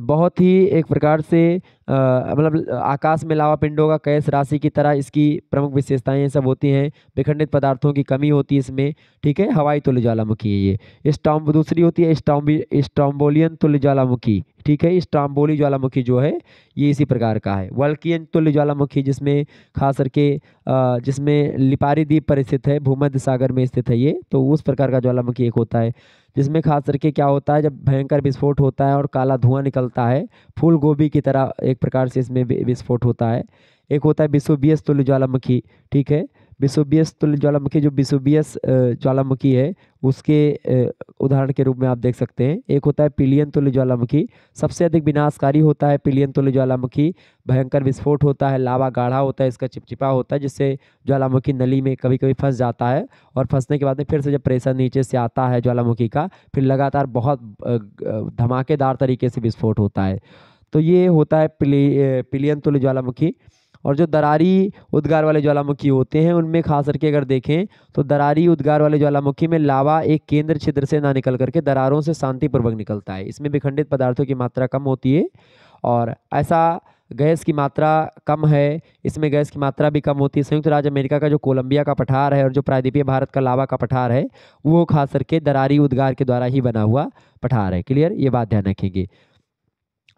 बहुत ही एक प्रकार से मतलब आकाश में लावा पिंडों का कैश राशि की तरह इसकी प्रमुख विशेषताएं ये सब होती हैं विखंडित पदार्थों की कमी होती है इसमें ठीक है हवाई तुल्य ज्वालामुखी है ये स्टॉम्ब दूसरी होती है स्टॉम्बी स्टॉम्बोलियन तुल्य ज्वालामुखी ठीक है स्टाम्बोली ज्वालामुखी जो है ये इसी प्रकार का है वल्कियन तुल्य ज्वालामुखी जिसमें खास करके जिसमें लिपारी द्वीप पर स्थित है भूमध्य सागर में स्थित है ये तो उस प्रकार का ज्वालामुखी एक होता है जिसमें खास करके क्या होता है जब भयंकर विस्फोट होता है और काला धुआं निकलता है फूल गोभी की तरह एक प्रकार से इसमें विस्फोट होता है एक होता है विश्व बीस तुल्य ज्वालामुखी ठीक है विसुबियस तुल्य ज्वालामुखी जो विसुबियस ज्वालामुखी है उसके उदाहरण के रूप में आप देख सकते हैं एक होता है पिलियन तुल्य ज्वालामुखी सबसे अधिक विनाशकारी होता है पिलियन तुल्य ज्वालामुखी भयंकर विस्फोट होता है लावा गाढ़ा होता है इसका चिपचिपा होता है जिससे ज्वालामुखी नली में कभी कभी फंस जाता है और फंसने के बाद में फिर से जब प्रेशर नीचे से आता है ज्वालामुखी का फिर लगातार बहुत धमाकेदार तरीके से विस्फोट होता है तो ये होता है पिलियन तुल्य ज्वालामुखी और जो दरारी उद्गार वाले ज्वालामुखी होते हैं उनमें खास करके अगर देखें तो दरारी उद्गार वाले ज्वालामुखी में लावा एक केंद्र छिद्र से ना निकल करके दरारों से शांतिपूर्वक निकलता है इसमें विखंडित पदार्थों की मात्रा कम होती है और ऐसा गैस की मात्रा कम है इसमें गैस की मात्रा भी कम होती है संयुक्त राज्य अमेरिका का जो कोलंबिया का पठार है और जो प्रायद्वीपीय भारत का लावा का पठार है वो खास करके दरारी उद्गार के द्वारा ही बना हुआ पठार है क्लियर ये बात ध्यान रखेंगे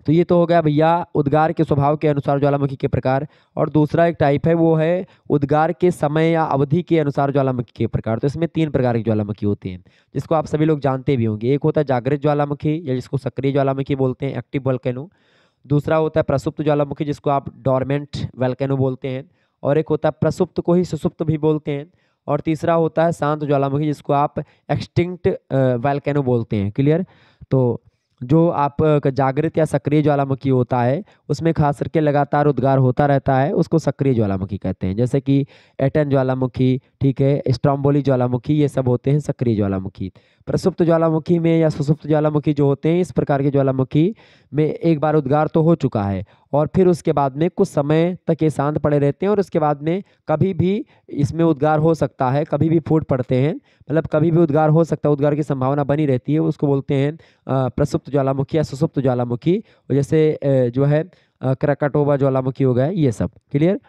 तो ये तो हो गया भैया उद्गार के स्वभाव के अनुसार ज्वालामुखी के प्रकार और दूसरा एक टाइप है वो है उद्गार के समय या अवधि के अनुसार ज्वालामुखी के प्रकार तो इसमें तीन प्रकार की ज्वालामुखी होती हैं जिसको आप सभी लोग जानते भी होंगे एक होता है जागृत ज्वालामुखी या जिसको सक्रिय ज्वालामुखी बोलते हैं एक्टिव वल्केनो दूसरा होता है प्रसुप्त ज्वालामुखी जिसको आप डॉर्मेंट वेल्केनो बोलते हैं और एक होता है प्रसुप्त को ही सुसुप्त भी बोलते हैं और तीसरा होता है शांत ज्वालामुखी जिसको आप एक्सटिंक्ट वेल्केनो बोलते हैं क्लियर तो जो आप जागृत या सक्रिय ज्वालामुखी होता है उसमें खास करके लगातार उद्गार होता रहता है उसको सक्रिय ज्वालामुखी कहते हैं जैसे कि एटन ज्वालामुखी ठीक है स्ट्रॉम्बोली ज्वालामुखी ये सब होते हैं सक्रिय ज्वालामुखी प्रसुप्त ज्वालामुखी में या सुसुप्त ज्वालामुखी जो होते हैं इस प्रकार के ज्वालामुखी में एक बार उद्गार तो हो चुका है और फिर उसके बाद में कुछ समय तक ये शांत पड़े रहते हैं और उसके बाद में कभी भी इसमें उद्गार हो सकता है कभी भी फूट पड़ते हैं मतलब कभी भी उद्गार हो सकता है उद्गार की संभावना बनी रहती है उसको बोलते हैं प्रसुप्त ज्वालामुखी या सुसुप्त ज्वालामुखी जैसे जो है क्रकटोबा ज्वालामुखी हो गया ये सब क्लियर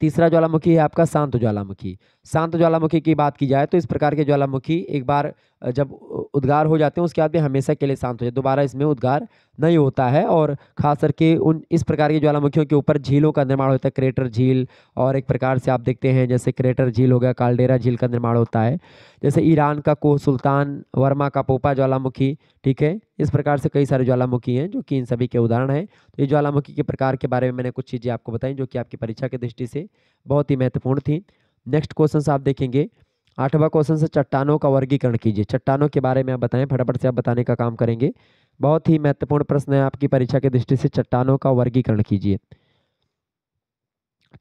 तीसरा ज्वालामुखी है आपका शांत ज्वालामुखी शांत ज्वालामुखी की बात की जाए तो इस प्रकार के ज्वालामुखी एक बार जब उद्गार हो जाते हैं उसके बाद भी हमेशा के लिए शांत हो जाए दोबारा इसमें उद्गार नहीं होता है और खास करके उन इस प्रकार के ज्वालामुखियों के ऊपर झीलों का निर्माण होता है क्रेटर झील और एक प्रकार से आप देखते हैं जैसे क्रेटर झील हो गया कालडेरा झील का निर्माण होता है जैसे ईरान का कोह सुल्तान वर्मा का पोपा ज्वालामुखी ठीक है इस प्रकार से कई सारे ज्वालामुखी हैं जो कि इन सभी के उदाहरण हैं तो ये ज्वालामुखी के प्रकार के बारे में मैंने कुछ चीज़ें आपको बताई जो कि आपकी परीक्षा की दृष्टि से बहुत ही महत्वपूर्ण थी नेक्स्ट क्वेश्चन आप देखेंगे आठवां क्वेश्चन से चट्टानों का वर्गीकरण कीजिए चट्टानों के बारे में आप बताएं फटाफट से आप बताने का काम करेंगे बहुत ही महत्वपूर्ण प्रश्न है आपकी परीक्षा की दृष्टि से चट्टानों का वर्गीकरण कीजिए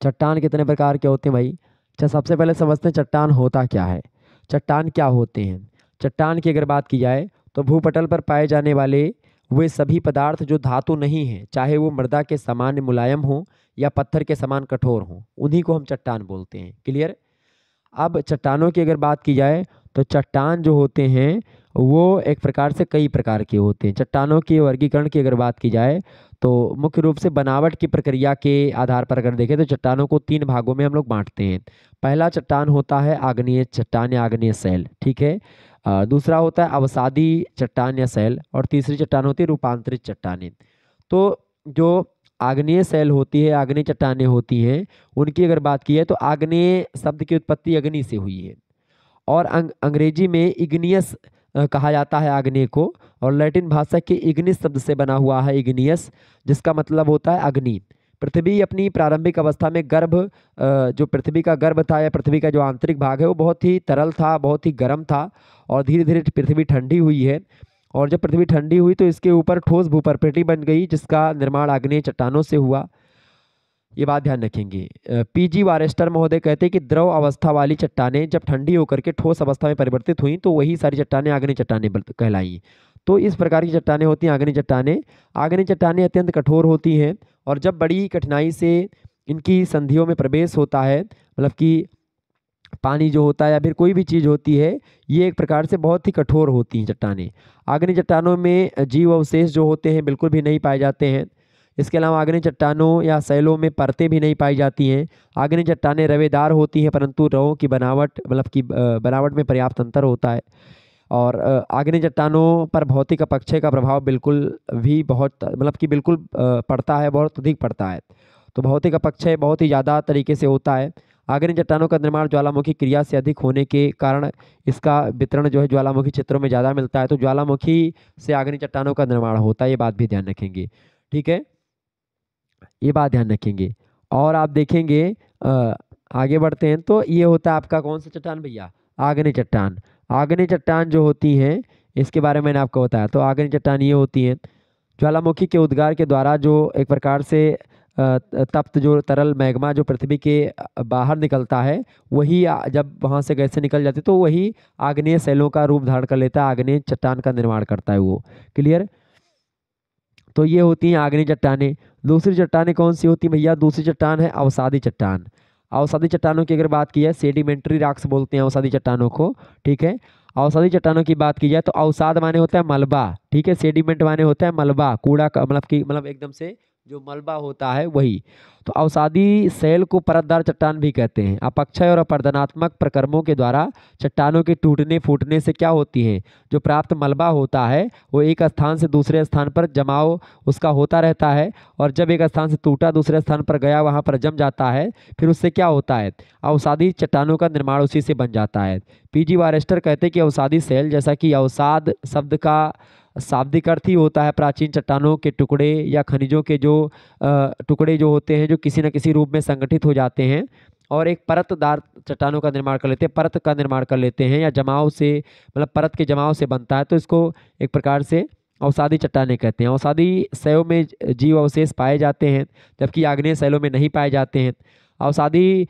चट्टान कितने प्रकार के होते हैं भाई अच्छा सबसे पहले समझते हैं चट्टान होता क्या है चट्टान क्या होते हैं चट्टान की अगर बात की जाए तो भूपटल पर पाए जाने वाले वे सभी पदार्थ जो धातु नहीं हैं चाहे वो मृदा के सामान्य मुलायम हों या पत्थर के समान कठोर हों उन्हीं को हम चट्टान बोलते हैं क्लियर अब चट्टानों की अगर बात की जाए तो चट्टान जो होते हैं वो एक प्रकार से कई प्रकार के होते हैं चट्टानों के वर्गीकरण की अगर बात की जाए तो मुख्य रूप से बनावट की प्रक्रिया के आधार पर अगर देखें तो चट्टानों को तीन भागों में हम लोग बांटते हैं पहला चट्टान होता है आग्नेय चट्टान या आग्नेय सैल ठीक है दूसरा होता है अवसादी चट्टान या सैल और तीसरी चट्टान होती है रूपांतरित चट्टानें तो जो आग्नेय शैल होती है आग्नेय चट्टाने होती हैं उनकी अगर बात की है तो आग्नेय शब्द की उत्पत्ति अग्नि से हुई है और अंग, अंग्रेजी में इग्नियस कहा जाता है आग्नेय को और लैटिन भाषा के इग्निस शब्द से बना हुआ है इग्नियस जिसका मतलब होता है अग्नि पृथ्वी अपनी प्रारंभिक अवस्था में गर्भ जो पृथ्वी का गर्भ था या पृथ्वी का जो आंतरिक भाग है वो बहुत ही तरल था बहुत ही गर्म था और धीरे धीरे पृथ्वी ठंडी हुई है और जब पृथ्वी ठंडी हुई तो इसके ऊपर ठोस भूपरपेटी बन गई जिसका निर्माण आग्नेय चट्टानों से हुआ ये बात ध्यान रखेंगे पी जी वारेस्टर महोदय कहते हैं कि द्रव अवस्था वाली चट्टाने जब ठंडी होकर के ठोस अवस्था में परिवर्तित हुई तो वही सारी चट्टाने आग्नि चट्टाने कहलाई तो इस प्रकार की चट्टानें होती हैं आग्नि चट्टानें आग्नि चट्टानें अत्यंत कठोर होती हैं और जब बड़ी कठिनाई से इनकी संधियों में प्रवेश होता है मतलब कि पानी जो होता है या फिर कोई भी चीज़ होती है ये एक प्रकार से बहुत ही कठोर होती हैं चट्टाने आग्नि चट्टानों में जीव अवशेष जो होते हैं बिल्कुल भी नहीं पाए जाते हैं इसके अलावा आग्नि चट्टानों या सैलों में परतें भी नहीं पाई जाती हैं आग्नि चट्टानें रवेदार होती हैं परंतु रवों की बनावट मतलब की बनावट में पर्याप्त अंतर होता है और आग्नि चट्टानों पर भौतिक अपक्षय का प्रभाव बिल्कुल भी बहुत मतलब कि बिल्कुल पड़ता है बहुत अधिक पड़ता है तो भौतिक अपक्षय बहुत ही ज़्यादा तरीके से होता है आग्नि चट्टानों का निर्माण ज्वालामुखी क्रिया से अधिक होने के कारण इसका वितरण जो है ज्वालामुखी क्षेत्रों में ज़्यादा मिलता है तो ज्वालामुखी से आग्नि चट्टानों का निर्माण होता है ये बात भी ध्यान रखेंगे ठीक है ये बात ध्यान रखेंगे और आप देखेंगे आगे बढ़ते हैं तो ये होता है आपका कौन सा चट्टान भैया आग्नेय चट्टान आग्नेय चट्टान जो होती हैं इसके बारे में मैंने आपको बताया तो आग्नि चट्टान ये होती हैं ज्वालामुखी के उद्गार के द्वारा जो एक प्रकार से तप्त जो तरल मैग्मा जो पृथ्वी के बाहर निकलता है वही जब वहाँ से गैसें निकल जाती तो वही आग्नेय शैलों का रूप धारण कर लेता है आग्नेय चट्टान का निर्माण करता है वो क्लियर तो ये होती हैं आग्नेय चट्टाने दूसरी चट्टाने कौन सी होती भैया दूसरी चट्टान है अवसादी चट्टान अवसादी चट्टानों की अगर बात की जाए सेडिमेंट्री राक्स बोलते हैं अवसादी चट्टानों को ठीक है अवसादी चट्टानों की बात की जाए तो अवसाद माने होता है मलबा ठीक है सेडिमेंट माने होता है मलबा कूड़ा मतलब की मतलब एकदम से जो मलबा होता है वही तो अवसादी सेल को परतदार चट्टान भी कहते हैं अपक्षय और अपर्दनात्मक प्रक्रमों के द्वारा चट्टानों के टूटने फूटने से क्या होती हैं जो प्राप्त मलबा होता है वो एक स्थान से दूसरे स्थान पर जमाव उसका होता रहता है और जब एक स्थान से टूटा दूसरे स्थान पर गया वहाँ पर जम जाता है फिर उससे क्या होता है अवसादी चट्टानों का निर्माण उसी से बन जाता है पी जी वारेस्टर कहते कि अवसादी सेल जैसा कि अवसाद शब्द का शाब्दिक अर्थ ही होता है प्राचीन चट्टानों के टुकड़े या खनिजों के जो टुकड़े जो होते हैं जो किसी न किसी रूप में संगठित हो जाते हैं और एक परतदार चट्टानों का निर्माण कर लेते हैं परत का निर्माण कर लेते हैं या जमाव से मतलब परत के जमाव से बनता है तो इसको एक प्रकार से औसादी चट्टाने कहते हैं औसादी शैलों में जीव अवशेष पाए जाते हैं जबकि आग्नेय शैलों में नहीं पाए जाते हैं औसादी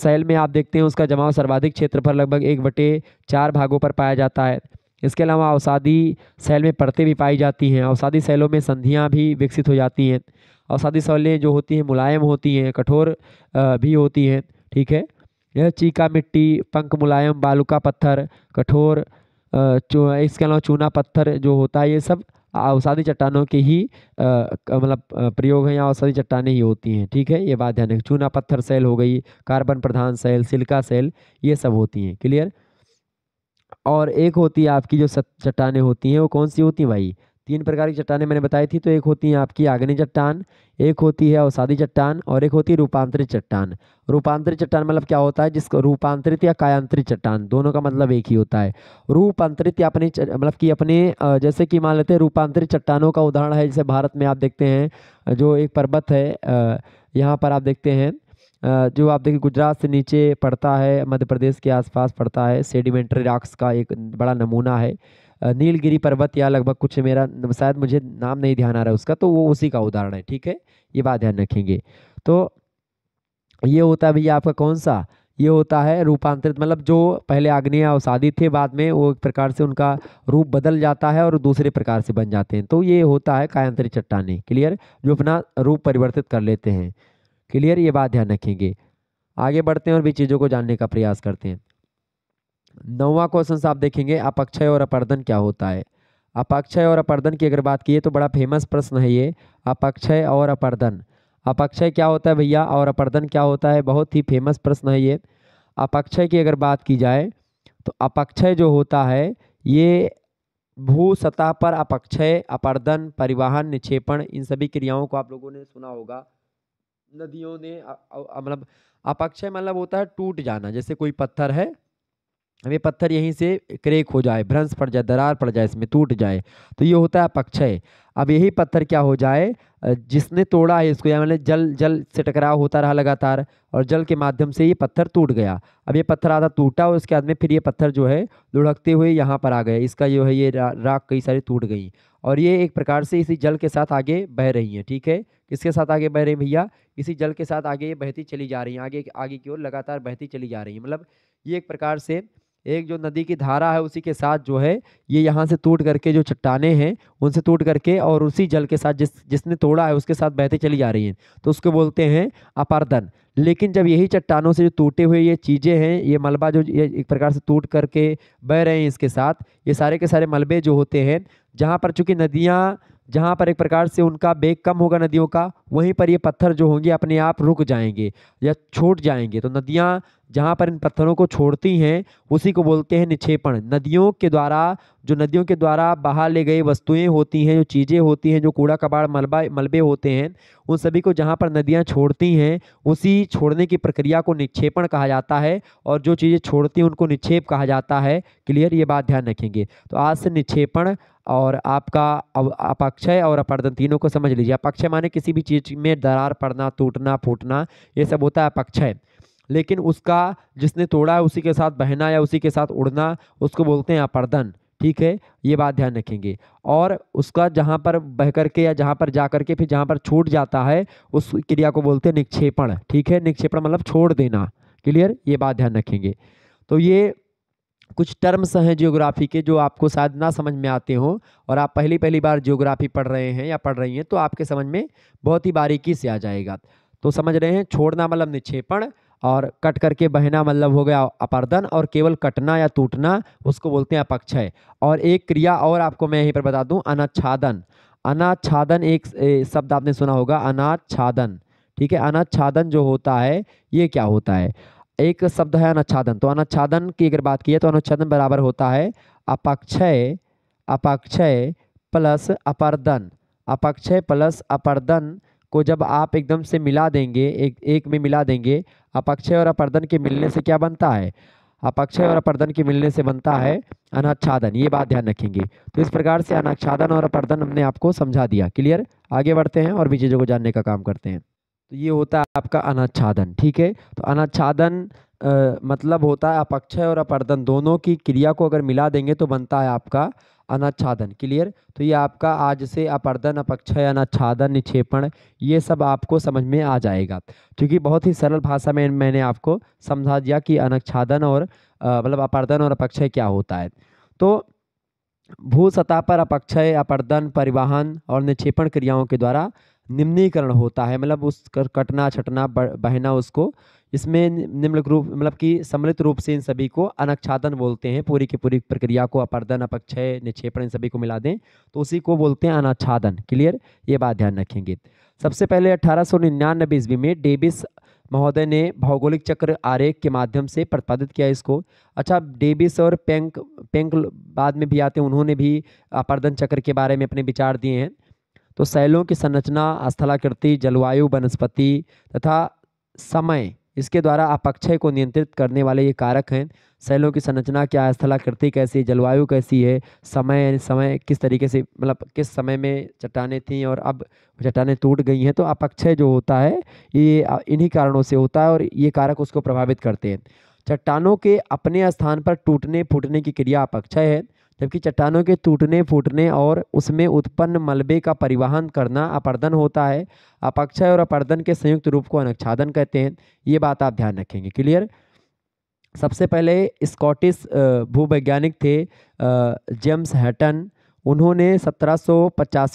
शैल में आप देखते हैं उसका जमाव सर्वाधिक क्षेत्र पर लगभग एक बटे चार भागों पर पाया जाता है इसके अलावा औसादी सेल में परतें भी पाई जाती हैं औसादी सेलों में संधियाँ भी विकसित हो जाती हैं औसादी सेलें जो होती हैं मुलायम होती हैं कठोर भी होती हैं ठीक है यह चीका मिट्टी पंख मुलायम बालू का पत्थर कठोर चू इसके अलावा चूना पत्थर जो होता है ये सब औसादी चट्टानों के ही मतलब प्रयोग हैं या औसादी चट्टानें ही होती हैं ठीक है ये बात ध्यान रखें चूना पत्थर सेल हो गई कार्बन प्रधान सेल सिल्का सेल ये सब होती हैं क्लियर और एक होती है आपकी जो चट्टाने होती हैं वो कौन सी होती हैं भाई तीन प्रकार की चट्टानें मैंने बताई थी तो एक होती है आपकी आग्नि चट्टान एक होती है औसादी चट्टान और एक होती है रूपांतरित चट्टान रूपांतरित चट्टान मतलब क्या होता है जिसको रूपांतरित या कायांतरित चट्टान दोनों का मतलब एक ही होता है रूपांतरित या अपने मतलब कि अपने जैसे कि मान लेते हैं रूपांतरित चट्टानों का उदाहरण है जैसे भारत में आप देखते हैं जो एक पर्वत है यहाँ पर आप देखते हैं जो आप देखिए गुजरात से नीचे पड़ता है मध्य प्रदेश के आसपास पड़ता है सेडिमेंट्री रॉक्स का एक बड़ा नमूना है नीलगिरी पर्वत या लगभग कुछ मेरा शायद मुझे नाम नहीं ध्यान आ रहा है उसका तो वो उसी का उदाहरण है ठीक है ये बात ध्यान रखेंगे तो ये होता है भैया आपका कौन सा ये होता है रूपांतरित मतलब जो पहले आग्नेय अवसादी थे बाद में वो एक प्रकार से उनका रूप बदल जाता है और दूसरे प्रकार से बन जाते हैं तो ये होता है कायांतरित चट्टाने क्लियर जो अपना रूप परिवर्तित कर लेते हैं क्लियर ये बात ध्यान रखेंगे आगे बढ़ते हैं और भी चीज़ों को जानने का प्रयास करते हैं नौवा क्वेश्चन आप देखेंगे अपक्षय और अपर्दन क्या होता है अपक्षय और अपर्दन की अगर बात की तो बड़ा फेमस प्रश्न है ये अपक्षय और अपर्दन अपक्षय क्या होता है भैया और अपर्दन क्या होता है बहुत ही फेमस प्रश्न है ये अपक्षय की अगर बात की जाए तो अपक्षय जो होता है ये भू सतह पर अपक्षय अपर्दन परिवहन निक्षेपण इन सभी क्रियाओं को आप लोगों ने सुना होगा नदियों ने मतलब अपक्षय मतलब होता है टूट जाना जैसे कोई पत्थर है अब ये पत्थर यहीं से क्रेक हो जाए भ्रंश पड़ जाए दरार पड़ जाए इसमें टूट जाए तो ये होता है पक्षय अब यही पत्थर क्या हो जाए जिसने तोड़ा है इसको या मैंने जल जल से टकराव होता रहा लगातार और जल के माध्यम से ये पत्थर टूट गया अब ये पत्थर आधा टूटा और उसके बाद में फिर ये पत्थर जो है लुढ़कते हुए यहाँ पर आ गए इसका जो है ये राख कई सारी टूट गई और ये एक प्रकार से इसी जल के साथ आगे बह रही हैं ठीक है किसके साथ आगे बह रहे हैं भैया इसी जल के साथ आगे ये बहती चली जा रही हैं आगे आगे की ओर लगातार बहती चली जा रही है मतलब ये एक प्रकार से एक जो नदी की धारा है उसी के साथ जो है ये यहाँ से टूट करके जो चट्टाने हैं उनसे टूट करके और उसी जल के साथ जिस जिसने तोड़ा है उसके साथ बहते चली जा रही हैं तो उसको बोलते हैं अपारदन लेकिन जब यही चट्टानों से जो टूटे हुए ये चीज़ें हैं ये मलबा जो ये एक प्रकार से टूट करके बह रहे हैं इसके साथ ये सारे के सारे मलबे जो होते हैं जहाँ पर चूँकि नदियाँ जहाँ पर एक प्रकार से उनका बेग कम होगा नदियों का वहीं पर ये पत्थर जो होंगे अपने आप रुक जाएंगे या छूट जाएंगे तो नदियाँ जहाँ पर इन पत्थरों को छोड़ती हैं उसी को बोलते हैं निक्षेपण नदियों के द्वारा जो नदियों के द्वारा बाहर ले गई वस्तुएं होती हैं जो चीज़ें होती हैं जो कूड़ा कबाड़ मलबा मलबे होते हैं उन सभी को जहाँ पर नदियाँ छोड़ती हैं उसी छोड़ने की प्रक्रिया को निक्षेपण कहा जाता है और जो चीज़ें छोड़ती हैं उनको निक्षेप कहा जाता है क्लियर ये बात ध्यान रखेंगे तो आज से निक्षेपण और आपका अपक्षय और अपर्दन तीनों को समझ लीजिए अपक्षय माने किसी भी चीज़ में दरार पड़ना टूटना फूटना ये सब होता है अपक्षय लेकिन उसका जिसने तोड़ा है उसी के साथ बहना या उसी के साथ उड़ना उसको बोलते हैं अपर्दन ठीक है ये बात ध्यान रखेंगे और उसका जहाँ पर बह करके या जहाँ पर जा करके फिर जहाँ पर छूट जाता है उस क्रिया को बोलते हैं निक्षेपण ठीक है निक्षेपण मतलब छोड़ देना क्लियर ये बात ध्यान रखेंगे तो ये कुछ टर्म्स हैं जियोग्राफी के जो आपको शायद ना समझ में आते हों और आप पहली पहली बार जियोग्राफी पढ़ रहे हैं या पढ़ रही हैं तो आपके समझ में बहुत ही बारीकी से आ जाएगा तो समझ रहे हैं छोड़ना मतलब निक्षेपण और कट करके बहना मतलब हो गया अपर्दन और केवल कटना या टूटना उसको बोलते हैं अपक्षय और एक क्रिया और आपको मैं यहीं पर बता दूं अनाच्छादन अनाच्छादन एक शब्द आपने सुना होगा अनाच्छादन ठीक है अनाच्छादन जो होता है ये क्या होता है एक शब्द है अनाच्छादन तो अनाच्छादन की अगर बात की है तो अनुच्छादन बराबर होता है अपक्षय अपक्षय प्लस अपर्दन अपक्षय प्लस अपर्दन को जब आप एकदम से मिला देंगे एक एक में मिला देंगे अपक्षय और अपर्दन के मिलने से क्या बनता है अपक्षय और अपर्दन के मिलने से बनता है अनाच्छादन ये बात ध्यान रखेंगे तो इस प्रकार से अनाच्छादन और अपर्दन हमने आपको समझा दिया क्लियर आगे बढ़ते हैं और भी चीज़ों को जानने का काम करते हैं तो ये होता है आपका अनाच्छादन ठीक है तो अनाच्छादन मतलब होता है अपक्षय और अपर्दन दोनों की क्रिया को अगर मिला देंगे तो बनता है आपका अनाच्छादन क्लियर तो ये आपका आज से अपर्दन अपक्षय अनाच्छादन निक्षेपण ये सब आपको समझ में आ जाएगा क्योंकि बहुत ही सरल भाषा में मैंने आपको समझा दिया कि अनाच्छादन और मतलब अपर्दन और अपक्षय क्या होता है तो भू सतह पर अपक्षय अपर्दन परिवहन और निक्षेपण क्रियाओं के द्वारा निम्नीकरण होता है मतलब उस कटना छटना बहना उसको इसमें निम्न रूप मतलब कि सम्मिलित रूप से इन सभी को अनक्षादन बोलते हैं पूरी की पूरी प्रक्रिया को अपर्दन अपक्षय निक्षेपण इन सभी को मिला दें तो उसी को बोलते हैं अनाच्छादन क्लियर ये बात ध्यान रखेंगे सबसे पहले अठारह सौ निन्यानबे ईस्वी में डेविस महोदय ने भौगोलिक चक्र आरेख के माध्यम से प्रतिपादित किया इसको अच्छा डेविस और पेंक पेंक बाद में भी आते हैं उन्होंने भी अपर्दन चक्र के बारे में अपने विचार दिए हैं तो शैलों की संरचना स्थलाकृति जलवायु वनस्पति तथा समय इसके द्वारा अपक्षय को नियंत्रित करने वाले ये कारक हैं शैलों की संरचना क्या है स्थलाकृति कैसी है जलवायु कैसी है समय यानी समय किस तरीके से मतलब किस समय में चट्टानें थीं और अब चट्टानें टूट गई हैं तो अपक्षय जो होता है ये इन्हीं कारणों से होता है और ये कारक उसको प्रभावित करते हैं चट्टानों के अपने स्थान पर टूटने फूटने की क्रिया अपक्षय है जबकि चट्टानों के टूटने फूटने और उसमें उत्पन्न मलबे का परिवहन करना अपर्दन होता है अपक्षय और अपर्दन के संयुक्त रूप को अनक्षादन कहते हैं ये बात आप ध्यान रखेंगे क्लियर सबसे पहले स्कॉटिश भूवैज्ञानिक थे जेम्स हैटन उन्होंने सत्रह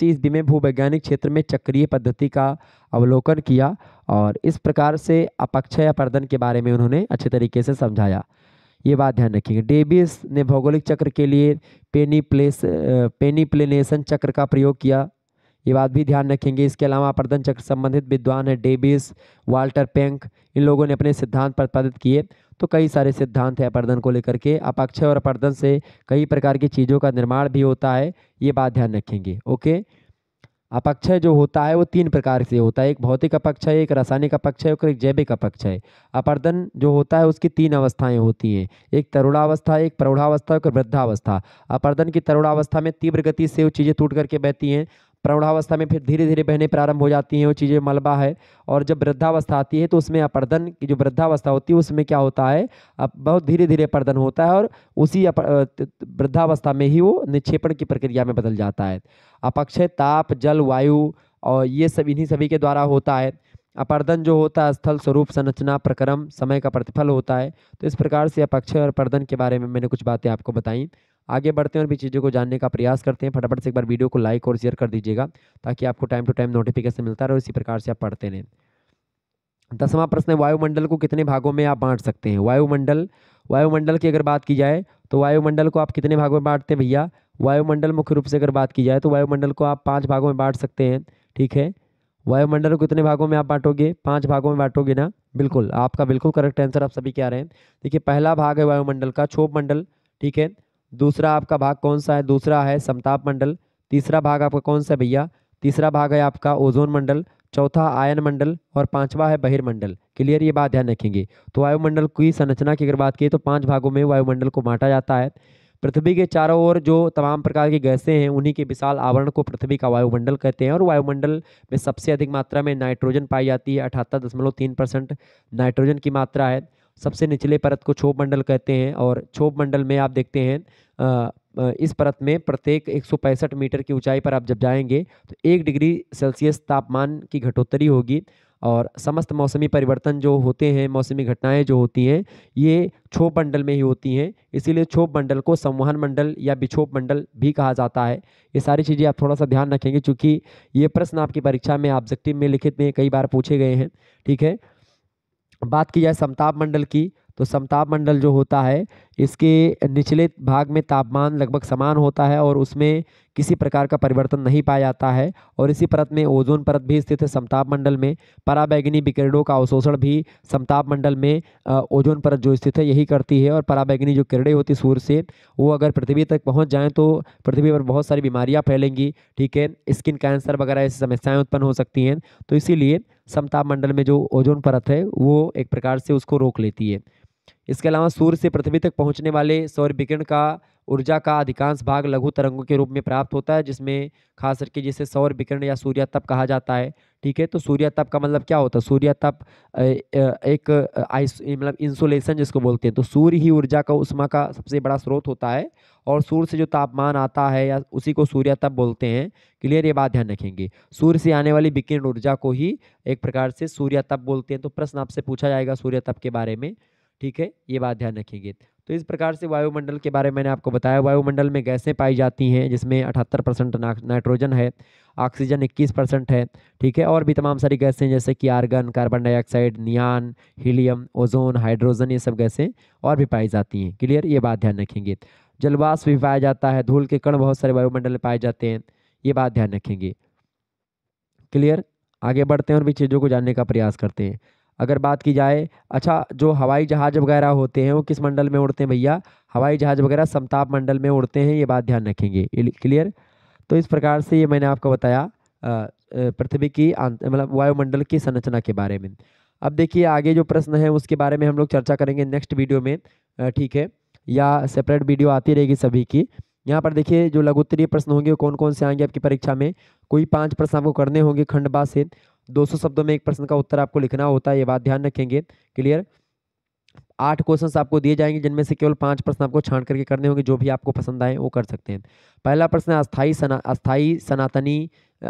ईस्वी में भूवैज्ञानिक क्षेत्र में चक्रीय पद्धति का अवलोकन किया और इस प्रकार से अपक्षय अपर्दन के बारे में उन्होंने अच्छे तरीके से समझाया ये बात ध्यान रखेंगे डेविस ने भौगोलिक चक्र के लिए पेनी प्लेस पेनी प्लेनेशन चक्र का प्रयोग किया ये बात भी ध्यान रखेंगे इसके अलावा अपर्दन चक्र संबंधित विद्वान है डेविस वाल्टर पेंक इन लोगों ने अपने सिद्धांत प्रतिपादित किए तो कई सारे सिद्धांत हैं अपर्दन को लेकर के अपाक्षय और अपर्दन से कई प्रकार की चीज़ों का निर्माण भी होता है ये बात ध्यान रखेंगे ओके अपक्षय जो होता है वो तीन प्रकार से होता है एक भौतिक अपक्षय एक रासायनिक अपक्षय और एक जैविक अपक्षय अपर्दन जो होता है उसकी तीन अवस्थाएं होती हैं एक तरुणावस्था एक प्रौढ़ावस्था और वृद्धावस्था अपर्दन की तरुणावस्था में तीव्र गति से वो चीज़ें टूट करके बहती हैं प्रौढ़ावस्था में फिर धीरे धीरे बहने प्रारंभ हो जाती हैं वो चीज़ें मलबा है और जब वृद्धावस्था आती है तो उसमें अपर्दन की जो वृद्धावस्था होती है उसमें क्या होता है अब बहुत धीरे धीरे अपर्दन होता है और उसी वृद्धावस्था में ही वो निक्षेपण की प्रक्रिया में बदल जाता है अपक्षय ताप जल वायु और ये सब इन्हीं सभी के द्वारा होता है अपर्दन जो होता है स्थल स्वरूप संरचना प्रक्रम समय का प्रतिफल होता है तो इस प्रकार से अपक्षय और अपर्दन के बारे में मैंने कुछ बातें आपको बताई आगे बढ़ते हैं और भी चीज़ों को जानने का प्रयास करते हैं फटाफट से एक बार वीडियो को लाइक और शेयर कर दीजिएगा ताकि आपको टाइम टू टाइम नोटिफिकेशन मिलता रहे और इसी प्रकार से आप पढ़ते रहें दसवां प्रश्न है वायुमंडल को कितने भागों में आप बांट सकते हैं वायुमंडल वायुमंडल की अगर बात की जाए तो वायुमंडल को आप कितने भागों में बांटते हैं भैया वायुमंडल मुख्य रूप से अगर बात की जाए तो वायुमंडल को आप पाँच भागों में बांट सकते हैं ठीक है वायुमंडल को कितने भागों में आप बांटोगे पाँच भागों में बांटोगे ना बिल्कुल आपका बिल्कुल करेक्ट आंसर आप सभी क्या रहे हैं देखिए पहला भाग है वायुमंडल का क्षोभ मंडल ठीक है दूसरा आपका भाग कौन सा है दूसरा है समताप मंडल तीसरा भाग आपका कौन सा है भैया तीसरा भाग है आपका ओजोन मंडल चौथा आयन मंडल और पांचवा है बहिर्मंडल क्लियर ये बात ध्यान रखेंगे तो वायुमंडल की संरचना की अगर बात की तो पांच भागों में वायुमंडल को बांटा जाता है पृथ्वी के चारों ओर जो तमाम प्रकार की गैसें हैं उन्हीं के विशाल आवरण को पृथ्वी का वायुमंडल कहते हैं और वायुमंडल में सबसे अधिक मात्रा में नाइट्रोजन पाई जाती है अठहत्तर दशमलव तीन परसेंट नाइट्रोजन की मात्रा है सबसे निचले परत को क्षोभ मंडल कहते हैं और क्षोभ मंडल में आप देखते हैं इस परत में प्रत्येक एक मीटर की ऊंचाई पर आप जब जाएंगे तो एक डिग्री सेल्सियस तापमान की घटोत्तरी होगी और समस्त मौसमी परिवर्तन जो होते हैं मौसमी घटनाएं जो होती हैं ये क्षोभ मंडल में ही होती हैं इसीलिए क्षोभ मंडल को संवहन मंडल या विक्षोभ मंडल भी कहा जाता है ये सारी चीज़ें आप थोड़ा सा ध्यान रखेंगे क्योंकि ये प्रश्न आपकी परीक्षा में ऑब्जेक्टिव में लिखित में कई बार पूछे गए हैं ठीक है बात की जाए समताप मंडल की तो समताप मंडल जो होता है इसके निचले भाग में तापमान लगभग समान होता है और उसमें किसी प्रकार का परिवर्तन नहीं पाया जाता है और इसी परत में ओजोन परत भी स्थित है समताप मंडल में पराबैगनी विकिरणों का अवशोषण भी समताप मंडल में ओजोन परत जो स्थित है यही करती है और पराबैगनी जो किरड़े होती सूर्य से वो अगर पृथ्वी तक पहुँच जाएँ तो पृथ्वी पर बहुत सारी बीमारियाँ फैलेंगी ठीक है स्किन कैंसर वगैरह ऐसी समस्याएँ उत्पन्न हो सकती हैं तो इसीलिए समताप मंडल में जो ओजोन परत है वो एक प्रकार से उसको रोक लेती है इसके अलावा सूर्य से पृथ्वी तक पहुंचने वाले सौर विकिरण का ऊर्जा का अधिकांश भाग लघु तरंगों के रूप में प्राप्त होता है जिसमें खास करके जिसे सौर विकिरण या तप कहा जाता है ठीक है तो सूर्य तप का मतलब क्या होता है सूर्य तप एक आइस मतलब इंसुलेशन जिसको बोलते हैं तो सूर्य ही ऊर्जा का उष्मा का सबसे बड़ा स्रोत होता है और सूर्य से जो तापमान आता है या उसी को सूर्य तप बोलते हैं क्लियर ये बात ध्यान रखेंगे सूर्य से आने वाली विकिरण ऊर्जा को ही एक प्रकार से सूर्य तप बोलते हैं तो प्रश्न आपसे पूछा जाएगा तप के बारे में ठीक है ये बात ध्यान रखेंगे तो इस प्रकार से वायुमंडल के बारे में मैंने आपको बताया वायुमंडल में गैसें पाई जाती हैं जिसमें अठहत्तर परसेंट नाइट्रोजन है ऑक्सीजन 21 परसेंट है ठीक है और भी तमाम सारी गैसें जैसे कि argon carbon dioxide neon helium ozone hydrogen ये सब गैसें और भी पाई जाती हैं क्लियर ये बात ध्यान रखेंगे जलवास भी पाया जाता है धूल के कण बहुत सारे वायुमंडल में पाए जाते हैं ये बात ध्यान रखेंगे क्लियर आगे बढ़ते हैं और भी चीज़ों को जानने का प्रयास करते हैं अगर बात की जाए अच्छा जो हवाई जहाज़ वगैरह होते हैं वो किस मंडल में उड़ते हैं भैया हवाई जहाज़ वगैरह समताप मंडल में उड़ते हैं ये बात ध्यान रखेंगे क्लियर तो इस प्रकार से ये मैंने आपको बताया पृथ्वी की मतलब वायुमंडल की संरचना के बारे में अब देखिए आगे जो प्रश्न है उसके बारे में हम लोग चर्चा करेंगे नेक्स्ट वीडियो में ठीक है या सेपरेट वीडियो आती रहेगी सभी की यहाँ पर देखिए जो लघुत्तरीय प्रश्न होंगे कौन कौन से आएंगे आपकी परीक्षा में कोई पांच प्रश्न आपको करने होंगे खंडबा से 200 शब्दों में एक प्रश्न का उत्तर आपको लिखना होता है ये बात ध्यान रखेंगे क्लियर आठ क्वेश्चन आपको दिए जाएंगे जिनमें से केवल पांच प्रश्न आपको छाट करके करने होंगे जो भी आपको पसंद आए वो कर सकते हैं पहला प्रश्न है अस्थाई सना अस्थाई सनातनी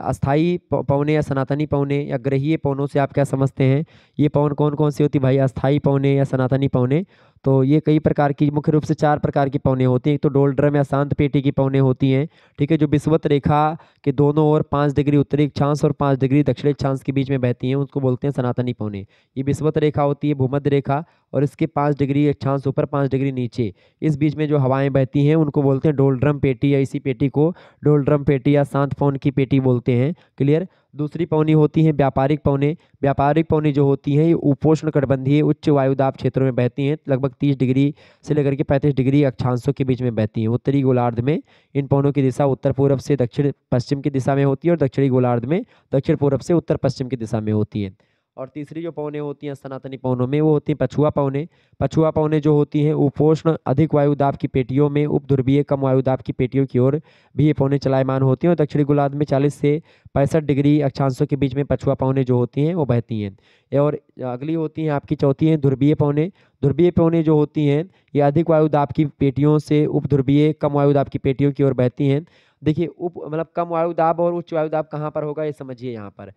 अस्थाई पौने या सनातनी पौने या ग्रहीय पौनों से आप क्या समझते हैं ये पवन कौन कौन सी होती भाई अस्थाई पौने या सनातनी पौने तो ये कई प्रकार की मुख्य रूप से चार प्रकार की पौने होती हैं एक तो डोलड्रम या शांत पेटी की पौने होती हैं ठीक है जो विश्वत रेखा के दोनों ओर पाँच डिग्री उत्तरी छांस और पाँच डिग्री दक्षिणी छांस के बीच में बहती हैं उनको बोलते हैं सनातनी पवने ये विश्वत रेखा होती है भूमध्य रेखा और इसके पाँच डिग्री छांस ऊपर पाँच डिग्री नीचे इस बीच में जो हवाएँ बहती हैं उनको बोलते हैं डोलड्रम पेटी या इसी पेटी को डोलड्रम पेटी या शांत पवन की पेटी बोलते हैं क्लियर दूसरी पौनी होती हैं व्यापारिक पौने व्यापारिक पौने जो होती हैं ये उपोष्ण कटबंधीय उच्च वायुदाब क्षेत्रों में बहती हैं लगभग 30 डिग्री से लेकर के 35 डिग्री अक्षांशों के बीच में बहती हैं उत्तरी गोलार्ध में इन पौनों की दिशा उत्तर पूर्व से दक्षिण पश्चिम की दिशा में होती है और दक्षिणी गोलार्ध में दक्षिण पूर्व से उत्तर पश्चिम की दिशा में होती है और तीसरी जो पौने होती हैं सनातनी पौनों में वो होती हैं पछुआ पौने पछुआ पौने जो होती हैं उपोष्ण अधिक वायुदाब की पेटियों में उपध्रुवीय कम वायुदाब की पेटियों की ओर भी ये पौने चलायमान होती हैं और दक्षिणी गोलार्ध में 40 से पैंसठ डिग्री अक्षांशों के बीच में पछुआ पौने जो होती हैं वो बहती हैं और अगली होती हैं आपकी चौथी हैं ध्रुवीय पौने ध्रुवीय पौने जो होती हैं ये अधिक वायुदाब की पेटियों से उपध्रुवीय कम वायुदाब की पेटियों की ओर बहती हैं देखिए उप मतलब कम वायुदाब और उच्च वायुदाब कहाँ पर होगा ये समझिए यहाँ पर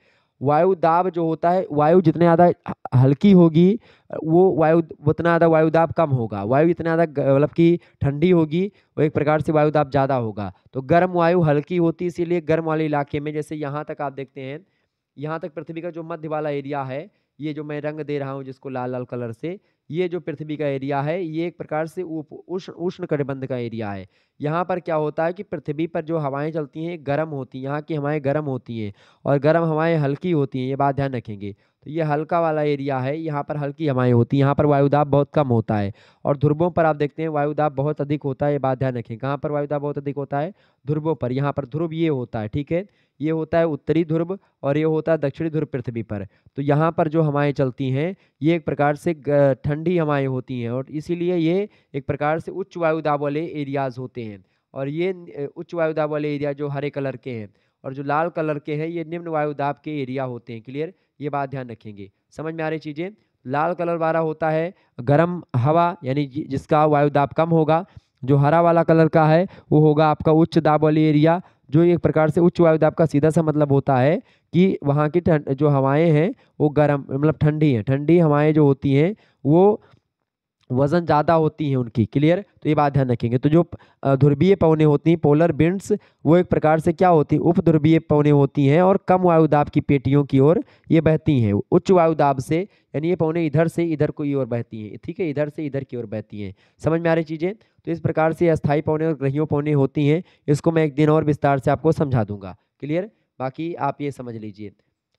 वायु दाब जो होता है वायु जितने ज़्यादा हल्की होगी वो वायु उतना ज़्यादा वायु दाब कम होगा वायु इतना ज़्यादा मतलब कि ठंडी होगी वो एक प्रकार से वायु दाब ज़्यादा होगा तो गर्म वायु हल्की होती है इसीलिए गर्म वाले इलाके में जैसे यहाँ तक आप देखते हैं यहाँ तक पृथ्वी का जो मध्य वाला एरिया है ये जो मैं रंग दे रहा हूँ जिसको लाल लाल कलर से ये जो पृथ्वी का एरिया है ये एक प्रकार से उप उष्ण उष्ण कटिबंध का एरिया है यहाँ पर क्या होता है कि पृथ्वी पर जो हवाएं चलती हैं गर्म होती हैं यहाँ की हवाएं गर्म होती हैं और गर्म हवाएं हल्की होती हैं ये बात ध्यान रखेंगे ये हल्का वाला एरिया है यहाँ पर हल्की हवाएं होती हैं यहाँ पर वायुदाब बहुत कम होता है और ध्रुवों पर आप देखते हैं वायुदाब बहुत अधिक होता है ये बात ध्यान रखें कहाँ पर वायुदाब बहुत अधिक होता है ध्रुवों पर यहाँ पर ध्रुव ये होता है ठीक है ये होता है उत्तरी ध्रुव और ये होता है दक्षिणी ध्रुव पृथ्वी पर तो यहाँ पर जो हवाएँ चलती हैं ये एक प्रकार से ठंडी हवाएँ होती हैं और इसीलिए ये एक प्रकार से उच्च वायुदाब वाले एरियाज़ होते हैं और ये उच्च वायुदाब वाले एरिया जो हरे कलर के हैं और जो लाल कलर के हैं ये निम्न वायुदाब के एरिया होते हैं क्लियर ये बात ध्यान रखेंगे समझ में आ रही चीज़ें लाल कलर वाला होता है गर्म हवा यानी जिसका वायु दाब कम होगा जो हरा वाला कलर का है वो होगा आपका उच्च दाब वाली एरिया जो एक प्रकार से उच्च वायुदाब का सीधा सा मतलब होता है कि वहाँ की जो हवाएं हैं वो गर्म मतलब ठंडी हैं ठंडी हवाएं जो होती हैं वो वजन ज़्यादा होती हैं उनकी क्लियर तो ये बात ध्यान रखेंगे तो जो ध्रुवीय पवने होती हैं पोलर बिंड्स वो एक प्रकार से क्या होती हैं उप ध्रुवीय पवने होती हैं और कम वायुदाब की पेटियों की ओर ये बहती हैं उच्च वायुदाब से यानी ये पवने इधर से इधर ये ओर बहती हैं ठीक है इधर से इधर की ओर बहती हैं समझ में आ रही चीज़ें तो इस प्रकार से अस्थायी पौने और ग्रहियों पौने होती हैं इसको मैं एक दिन और विस्तार से आपको समझा दूँगा क्लियर बाकी आप ये समझ लीजिए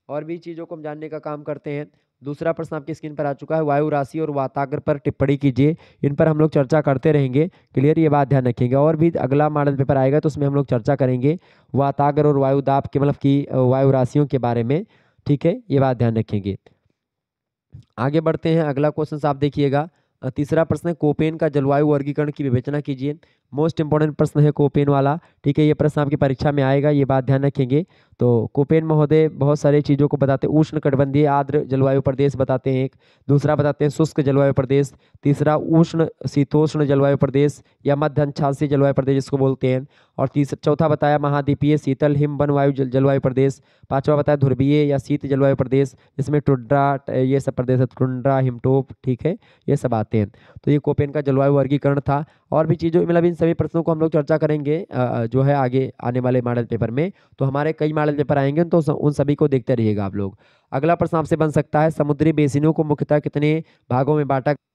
और भी चीज़ों को हम जानने का काम करते हैं दूसरा प्रश्न आपकी स्क्रीन पर आ चुका है वायु राशि और वाताग्र पर टिप्पणी कीजिए इन पर हम लोग चर्चा करते रहेंगे क्लियर ये बात ध्यान रखेंगे और भी अगला मॉडल पेपर आएगा तो उसमें हम लोग चर्चा करेंगे वाताग्र और वायु दाप के मतलब की वायु राशियों के बारे में ठीक है ये बात ध्यान रखेंगे आगे बढ़ते हैं अगला क्वेश्चन आप देखिएगा तीसरा प्रश्न है कोपेन का जलवायु वर्गीकरण की विवेचना कीजिए मोस्ट इंपॉर्टेंट प्रश्न है कोपेन वाला ठीक है ये प्रश्न आपकी परीक्षा में आएगा ये बात ध्यान रखेंगे तो कोपेन महोदय बहुत सारी चीज़ों को बताते हैं उष्ण कटबंधीय आर्द्र जलवायु प्रदेश बताते हैं एक दूसरा बताते हैं शुष्क जलवायु प्रदेश तीसरा उष्ण शीतोष्ण जलवायु प्रदेश या मध्यांछासी जलवायु प्रदेश जिसको बोलते हैं और तीसरा चौथा बताया महाद्वीपीय शीतल हिम वन वायु जल, जलवायु प्रदेश पाँचवा बताया ध्रुवीय या शीत जलवायु प्रदेश जिसमें टुड्रा ये सब प्रदेश है टुंड्रा हिमटोप ठीक है ये सब आते हैं तो ये कोपेन का जलवायु वर्गीकरण था और भी चीज़ों मतलब इन सभी प्रश्नों को हम लोग चर्चा करेंगे जो है आगे आने वाले मॉडल पेपर में तो हमारे कई मॉडल पेपर आएंगे तो उन सभी को देखते रहिएगा आप लोग अगला प्रश्न आपसे बन सकता है समुद्री बेसिनों को मुख्यतः कितने भागों में बांटा